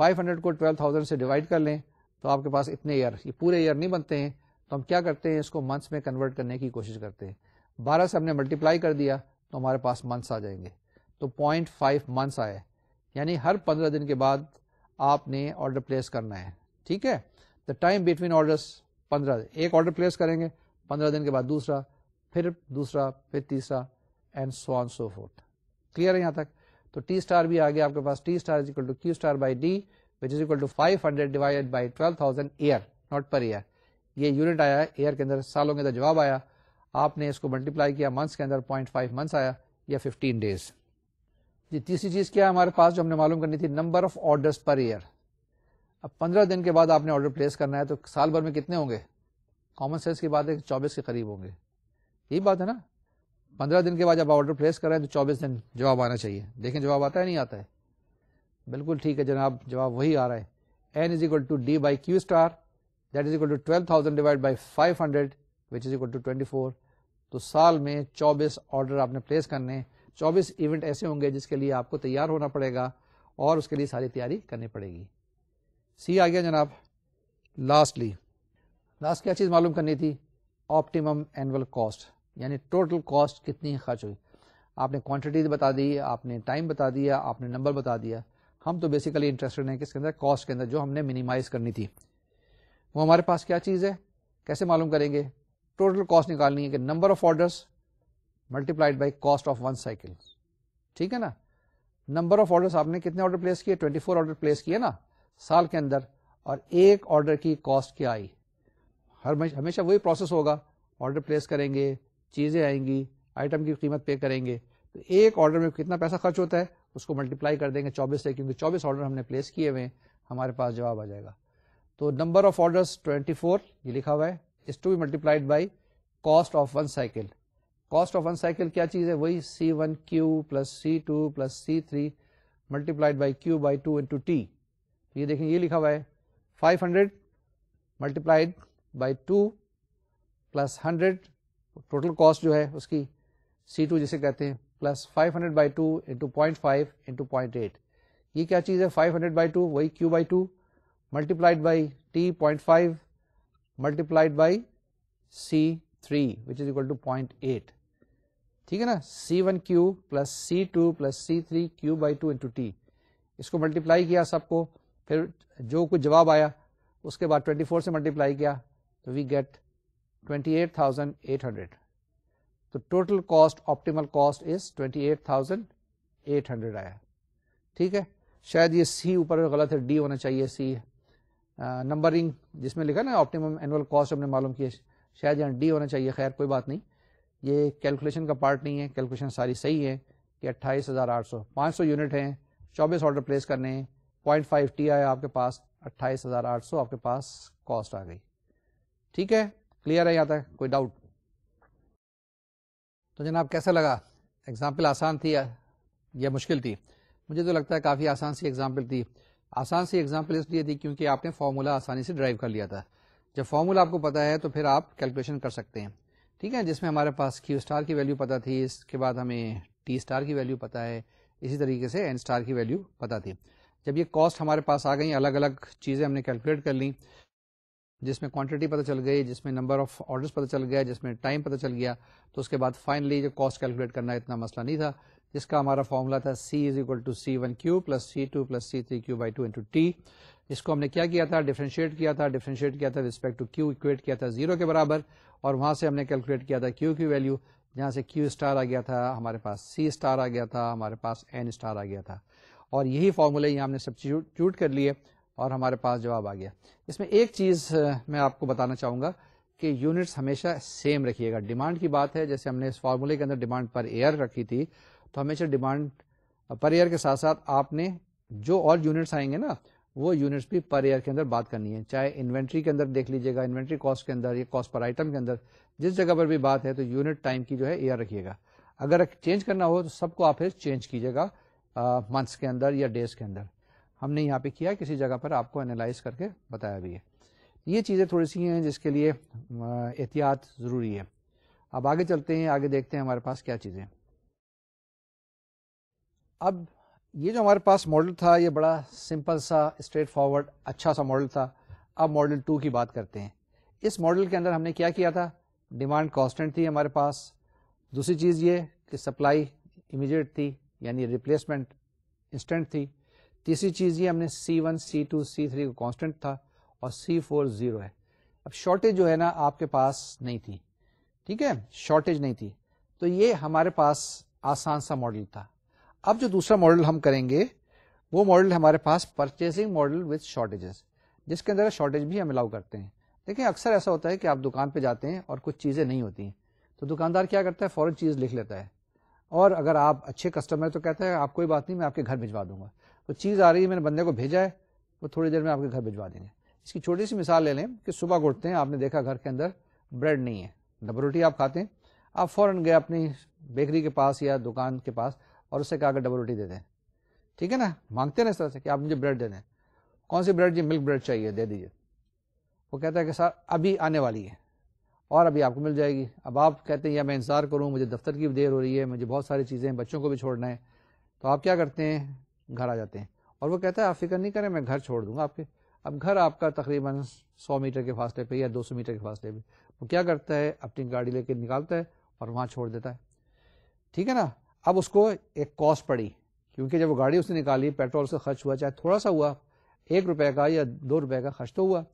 500 को 12,000 से डिवाइड कर लें तो आपके पास इतने ईयर ये पूरे ईयर नहीं बनते हैं तो हम क्या करते हैं इसको मंथ्स में कन्वर्ट करने की कोशिश करते हैं 12 से हमने मल्टीप्लाई कर दिया तो हमारे पास मंथ्स आ जाएंगे तो 0.5 मंथ्स आए यानी हर 15 दिन के बाद आपने ऑर्डर प्लेस करना है ठीक है द टाइम बिटवीन ऑर्डर्स पंद्रह एक ऑर्डर प्लेस करेंगे पंद्रह दिन के बाद दूसरा फिर दूसरा फिर तीसरा and so on so forth clear है यहाँ तक तो टी स्टार भी आ गया आपके पास T star is equal to Q star by D which is equal to five hundred divided by twelve thousand year not per year ये यूनिट आया ईयर के अंदर सालों के अंदर जवाब आया आपने इसको मल्टीप्लाई किया मंथ्स के अंदर पॉइंट फाइव मंथ्स आया या फिफ्टीन डेज जी तीसरी चीज क्या है हमारे पास जो हमने मालूम करनी थी number of orders per year अब पंद्रह दिन के बाद आपने ऑर्डर प्लेस करना है तो साल भर में कितने होंगे कॉमन सेंस की बात है कि चौबीस के करीब होंगे यही बात है ना पंद्रह दिन के बाद जब ऑर्डर प्लेस कर रहे हैं तो चौबीस दिन जवाब आना चाहिए देखें जवाब आता है नहीं आता है बिल्कुल ठीक है जनाब जवाब वही आ रहा है N is equal to D by Q star that is equal to twelve thousand divide by five hundred which is equal to twenty four तो साल में चौबीस ऑर्डर आपने प्लेस करने चौबीस इवेंट ऐसे होंगे जिसके लिए आपको तैयार होना पड़ेगा और उसके लिए सारी तैयारी करनी पड़ेगी सी आ गया जनाब लास्टली लास्ट क्या चीज़ मालूम करनी थी ऑप्टिमम एनुअल कॉस्ट यानी टोटल कॉस्ट कितनी खर्च हुई आपने क्वांटिटीज बता दी आपने टाइम बता दिया आपने नंबर बता दिया हम तो बेसिकली इंटरेस्टेड हैं किसके अंदर कॉस्ट के अंदर जो हमने मिनिमाइज करनी थी वो हमारे पास क्या चीज़ है कैसे मालूम करेंगे टोटल कॉस्ट निकालनी है कि number of orders multiplied by cost of one cycle ठीक है ना नंबर ऑफ ऑर्डर्स आपने कितने ऑर्डर प्लेस किए 24 ऑर्डर प्लेस किए ना साल के अंदर और एक ऑर्डर की कॉस्ट क्या आई हर हमेशा वही प्रोसेस होगा ऑर्डर प्लेस करेंगे चीज़ें आएंगी आइटम की कीमत पे करेंगे तो एक ऑर्डर में कितना पैसा खर्च होता है उसको मल्टीप्लाई कर देंगे 24 से क्योंकि 24 ऑर्डर हमने प्लेस किए हुए हैं हमारे पास जवाब आ जाएगा तो नंबर ऑफ ऑर्डर्स 24 ये लिखा हुआ है is to be multiplied by cost of one cycle cost of one cycle क्या चीज़ है वही C one Q plus C two plus C three multiplied by Q by two into T तो ये देखें ये लिखा हुआ है 500 hundred multiplied by two plus hundred total cost जो है उसकी सी टू जिसे कहते हैं plus five hundred by two into point five into point eight ये क्या चीज़ है फाइव हंड्रेड बाई टू वही Q by two multiplied by T point five multiplied by C three which is equal to point eight ठीक है ना C one Q plus C two plus C three Q by two into T इसको multiply किया सबको फिर जो कुछ जवाब आया उसके बाद 24 से मल्टीप्लाई किया तो वी गेट 28,800 तो total cost optimal cost is 28,800 आया ठीक है शायद ये सी ऊपर गलत है डी होना चाहिए सी नंबरिंग जिसमें लिखा ना ऑप्टिमम एनुअल कॉस्ट हमने मालूम किया शायद यहाँ डी होना चाहिए खैर कोई बात नहीं ये कैलकुलेशन का पार्ट नहीं है कैलकुलेशन सारी सही है कि अट्ठाईस हज़ार आठ सौ पाँच सौ यूनिट हैं चौबीस ऑर्डर प्लेस करने हैं पॉइंट फाइव टी आया आपके पास अट्ठाईस हजार आठ सौ आपके पास कॉस्ट आ गई ठीक है क्लियर है यहाँ तक कोई डाउट तो जनाब कैसा लगा एग्जाम्पल आसान थी या, या मुश्किल थी मुझे तो लगता है काफ़ी आसान सी एग्जाम्पल थी आसान सी एग्जाम्पल इसलिए थी क्योंकि आपने फॉर्मूला आसानी से ड्राइव कर लिया था जब फॉर्मूला आपको पता है तो फिर आप कैलकुलेशन कर सकते हैं ठीक है जिसमें हमारे पास क्यू स्टार की वैल्यू पता थी इसके बाद हमें टी स्टार की वैल्यू पता है इसी तरीके से एन स्टार की वैल्यू पता थी जब ये कॉस्ट हमारे पास आ गई अलग अलग चीज़ें हमने कैलकुलेट कर ली जिसमें क्वांटिटी पता चल गई जिसमें नंबर ऑफ ऑर्डर्स पता चल गया जिसमें टाइम पता चल गया तो उसके बाद फाइनली जो कॉस्ट कैलकुलेट करना इतना मसला नहीं था जिसका हमारा फॉर्मूला था C is equal to C one Q plus C two plus C three Q by two into T जिसको हमने क्या किया था डिफ्रेंशिएट किया था डिफ्रेंशिएट किया था रिस्पेक्ट टू क्यू इक्वेट किया था जीरो के बराबर और वहां से हमने कैलकुलेट किया था क्यू की वैल्यू जहां से क्यू स्टार आ गया था हमारे पास सी स्टार आ गया था हमारे पास एन स्टार आ गया था और यही फॉर्मूले यहाँ हमने सब्सिट्यूट कर लिए और हमारे पास जवाब आ गया इसमें एक चीज़ मैं आपको बताना चाहूँगा कि यूनिट्स हमेशा सेम रखिएगा डिमांड की बात है जैसे हमने इस फार्मूले के अंदर डिमांड पर एयर रखी थी तो हमेशा डिमांड पर एयर के साथ साथ आपने जो और यूनिट्स आएंगे ना वो यूनिट्स भी पर एयर के अंदर बात करनी है चाहे इन्वेंट्री के अंदर देख लीजिएगा इन्वेंट्री कॉस्ट के अंदर या कॉस्ट पर आइटम के अंदर जिस जगह पर भी बात है तो यूनिट टाइम की जो है एयर रखिएगा अगर चेंज करना हो तो सबको आप फिर चेंज कीजिएगा मंथ्स के अंदर या डेज के अंदर हमने यहाँ पे किया किसी जगह पर आपको एनालाइज करके बताया भी है ये चीज़ें थोड़ी सी हैं जिसके लिए एहतियात ज़रूरी है अब आगे चलते हैं आगे देखते हैं हमारे पास क्या चीज़ें अब ये जो हमारे पास मॉडल था ये बड़ा सिंपल सा स्ट्रेट फॉरवर्ड अच्छा सा मॉडल था अब मॉडल टू की बात करते हैं इस मॉडल के अंदर हमने क्या किया था डिमांड कांस्टेंट थी हमारे पास दूसरी चीज़ ये कि सप्लाई इमीडिएट थी यानी रिप्लेसमेंट इंस्टेंट थी तीसरी चीज़ ये हमने C one C two C three को कॉन्स्टेंट था और सी फोर जीरो है अब शॉर्टेज जो है ना आपके पास नहीं थी ठीक है शॉर्टेज नहीं थी तो ये हमारे पास आसान सा मॉडल था अब जो दूसरा मॉडल हम करेंगे वो मॉडल हमारे पास परचेसिंग मॉडल विथ शॉर्टेजेस जिसके अंदर शॉर्टेज भी हम अलाउ करते हैं देखें अक्सर ऐसा होता है कि आप दुकान पे जाते हैं और कुछ चीज़ें नहीं होती हैं तो दुकानदार क्या करता है फ़ौरन चीज़ लिख लेता है और अगर आप अच्छे कस्टमर तो कहते हैं आप कोई बात नहीं मैं आपके घर भिजवा दूंगा वो तो चीज़ आ रही है मैंने बंदे को भेजा है वो थोड़ी देर में आपके घर भिजवा देंगे इसकी छोटी सी मिसाल ले लें कि सुबह उठते हैं आपने देखा घर के अंदर ब्रेड नहीं है डबल रोटी आप खाते हैं आप फ़ौरन गए अपनी बेकरी के पास या दुकान के पास और उससे कहा डबल रोटी दे दें ठीक है ना मांगते ना इस तरह से कि आप मुझे ब्रेड दे दें कौन सी ब्रेड जी मिल्क ब्रेड चाहिए दे दीजिए वो कहता है कि सर अभी आने वाली है और अभी आपको मिल जाएगी अब आप कहते हैं या मैं इंतज़ार करूँ मुझे दफ्तर की भी देर हो रही है मुझे बहुत सारी चीज़ें बच्चों को भी छोड़ना है तो आप क्या करते हैं घर आ जाते हैं और वो कहता है आप फिक्र नहीं करें मैं घर छोड़ दूंगा आपके अब घर आपका तकरीबन सौ मीटर के फासले पर या 200 मीटर के फासले पर वो क्या करता है अपनी गाड़ी लेके निकालता है और वहाँ छोड़ देता है ठीक है ना अब उसको एक कॉस्ट पड़ी क्योंकि जब वो गाड़ी उसने निकाली पेट्रोल से खर्च हुआ चाहे थोड़ा सा हुआ एक रुपये का या दो रुपये का खर्च तो हुआ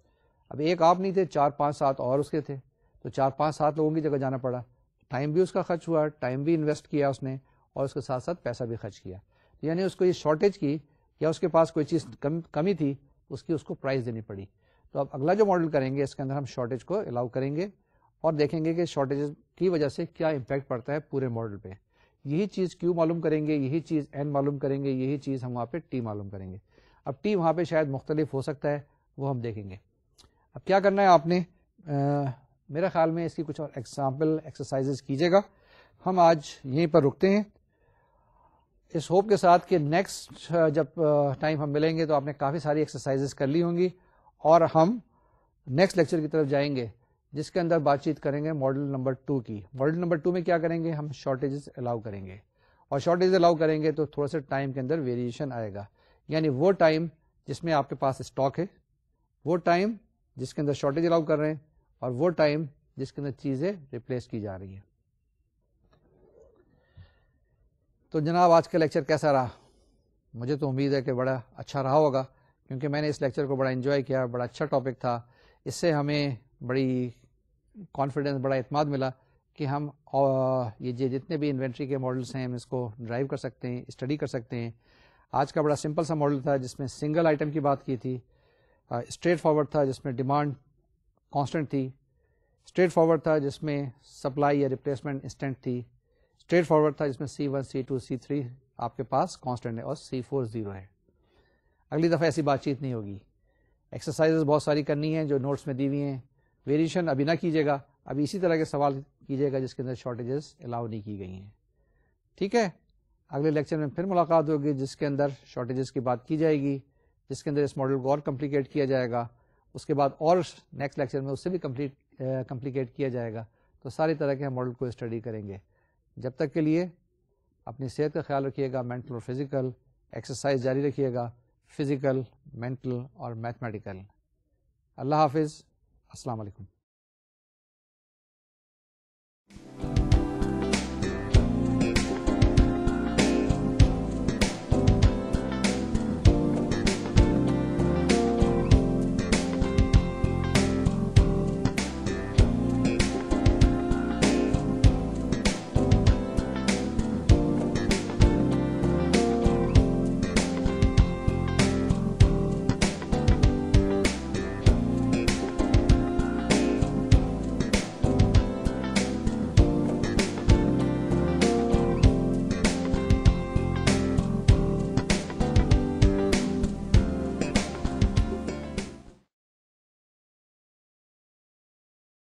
अब एक आप नहीं थे चार पाँच सात और उसके थे तो चार पाँच सात लोगों की जगह जाना पड़ा टाइम भी उसका खर्च हुआ टाइम भी इन्वेस्ट किया उसने और उसके साथ साथ पैसा भी खर्च किया तो यानी उसको ये शॉर्टेज की या उसके पास कोई चीज़ कम कमी थी उसकी उसको प्राइस देनी पड़ी तो अब अगला जो मॉडल करेंगे इसके अंदर हम शॉर्टेज को अलाउ करेंगे और देखेंगे कि शॉर्टेज की वजह से क्या इम्पैक्ट पड़ता है पूरे मॉडल पे यही चीज़ क्यू मालूम करेंगे यही चीज़ एन मालूम करेंगे यही चीज़ हम वहाँ पे टी मालूम करेंगे अब टी वहाँ पे शायद मुख्तलिफ हो सकता है वो हम देखेंगे अब क्या करना है आपने आ, मेरे ख्याल में इसकी कुछ और एग्जाम्पल एक्सरसाइजेज कीजिएगा हम आज यहीं पर रुकते हैं इस होप के साथ कि नेक्स्ट जब टाइम हम मिलेंगे तो आपने काफ़ी सारी एक्सरसाइजेज कर ली होंगी और हम नेक्स्ट लेक्चर की तरफ जाएंगे जिसके अंदर बातचीत करेंगे मॉडल नंबर टू की मॉडल नंबर टू में क्या करेंगे हम शॉर्टेजेस अलाउ करेंगे और शॉर्टेज अलाउ करेंगे तो थोड़ा सा टाइम के अंदर वेरिएशन आएगा यानी वो टाइम जिसमें आपके पास स्टॉक है वो टाइम जिसके अंदर शॉर्टेज अलाउ कर रहे हैं और वो टाइम जिसके अंदर चीज़ें रिप्लेस की जा रही हैं तो जनाब आज का लेक्चर कैसा रहा मुझे तो उम्मीद है कि बड़ा अच्छा रहा होगा क्योंकि मैंने इस लेक्चर को बड़ा इन्जॉय किया बड़ा अच्छा टॉपिक था इससे हमें बड़ी कॉन्फिडेंस बड़ा अतमाद मिला कि हम ये जितने भी इन्वेंट्री के मॉडल्स हैं हम इसको ड्राइव कर सकते हैं स्टडी कर सकते हैं आज का बड़ा सिंपल सा मॉडल था जिसमें सिंगल आइटम की बात की थी स्ट्रेट फॉरवर्ड था जिसमें डिमांड कांस्टेंट थी स्ट्रेट फॉरवर्ड था जिसमें सप्लाई या रिप्लेसमेंट इंस्टेंट थी स्ट्रेट फॉरवर्ड था जिसमें C one C two C three आपके पास कांस्टेंट है और सी फोर जीरो है अगली दफ़ा ऐसी बातचीत नहीं होगी एक्सरसाइजेस बहुत सारी करनी है जो नोट्स में दी हुई हैं वेरिएशन अभी ना कीजिएगा अभी इसी तरह के सवाल कीजिएगा जिसके अंदर शॉर्टेजेस अलाउ नहीं की गई हैं ठीक है अगले लेक्चर में फिर मुलाकात होगी जिसके अंदर शॉर्टेजेस की बात की जाएगी जिसके अंदर इस मॉडल को और कम्प्लीकेट किया जाएगा उसके बाद और नेक्स्ट लेक्चर में उससे भी कम्प्लीट कम्प्लीकेट किया जाएगा तो सारी तरह के हम मॉडल को स्टडी करेंगे जब तक के लिए अपनी सेहत का ख्याल रखिएगा मेंटल और फिजिकल एक्सरसाइज जारी रखिएगा फिजिकल मेंटल और मैथमेटिकल अल्लाह हाफिज़ अस्सलाम वालेकुम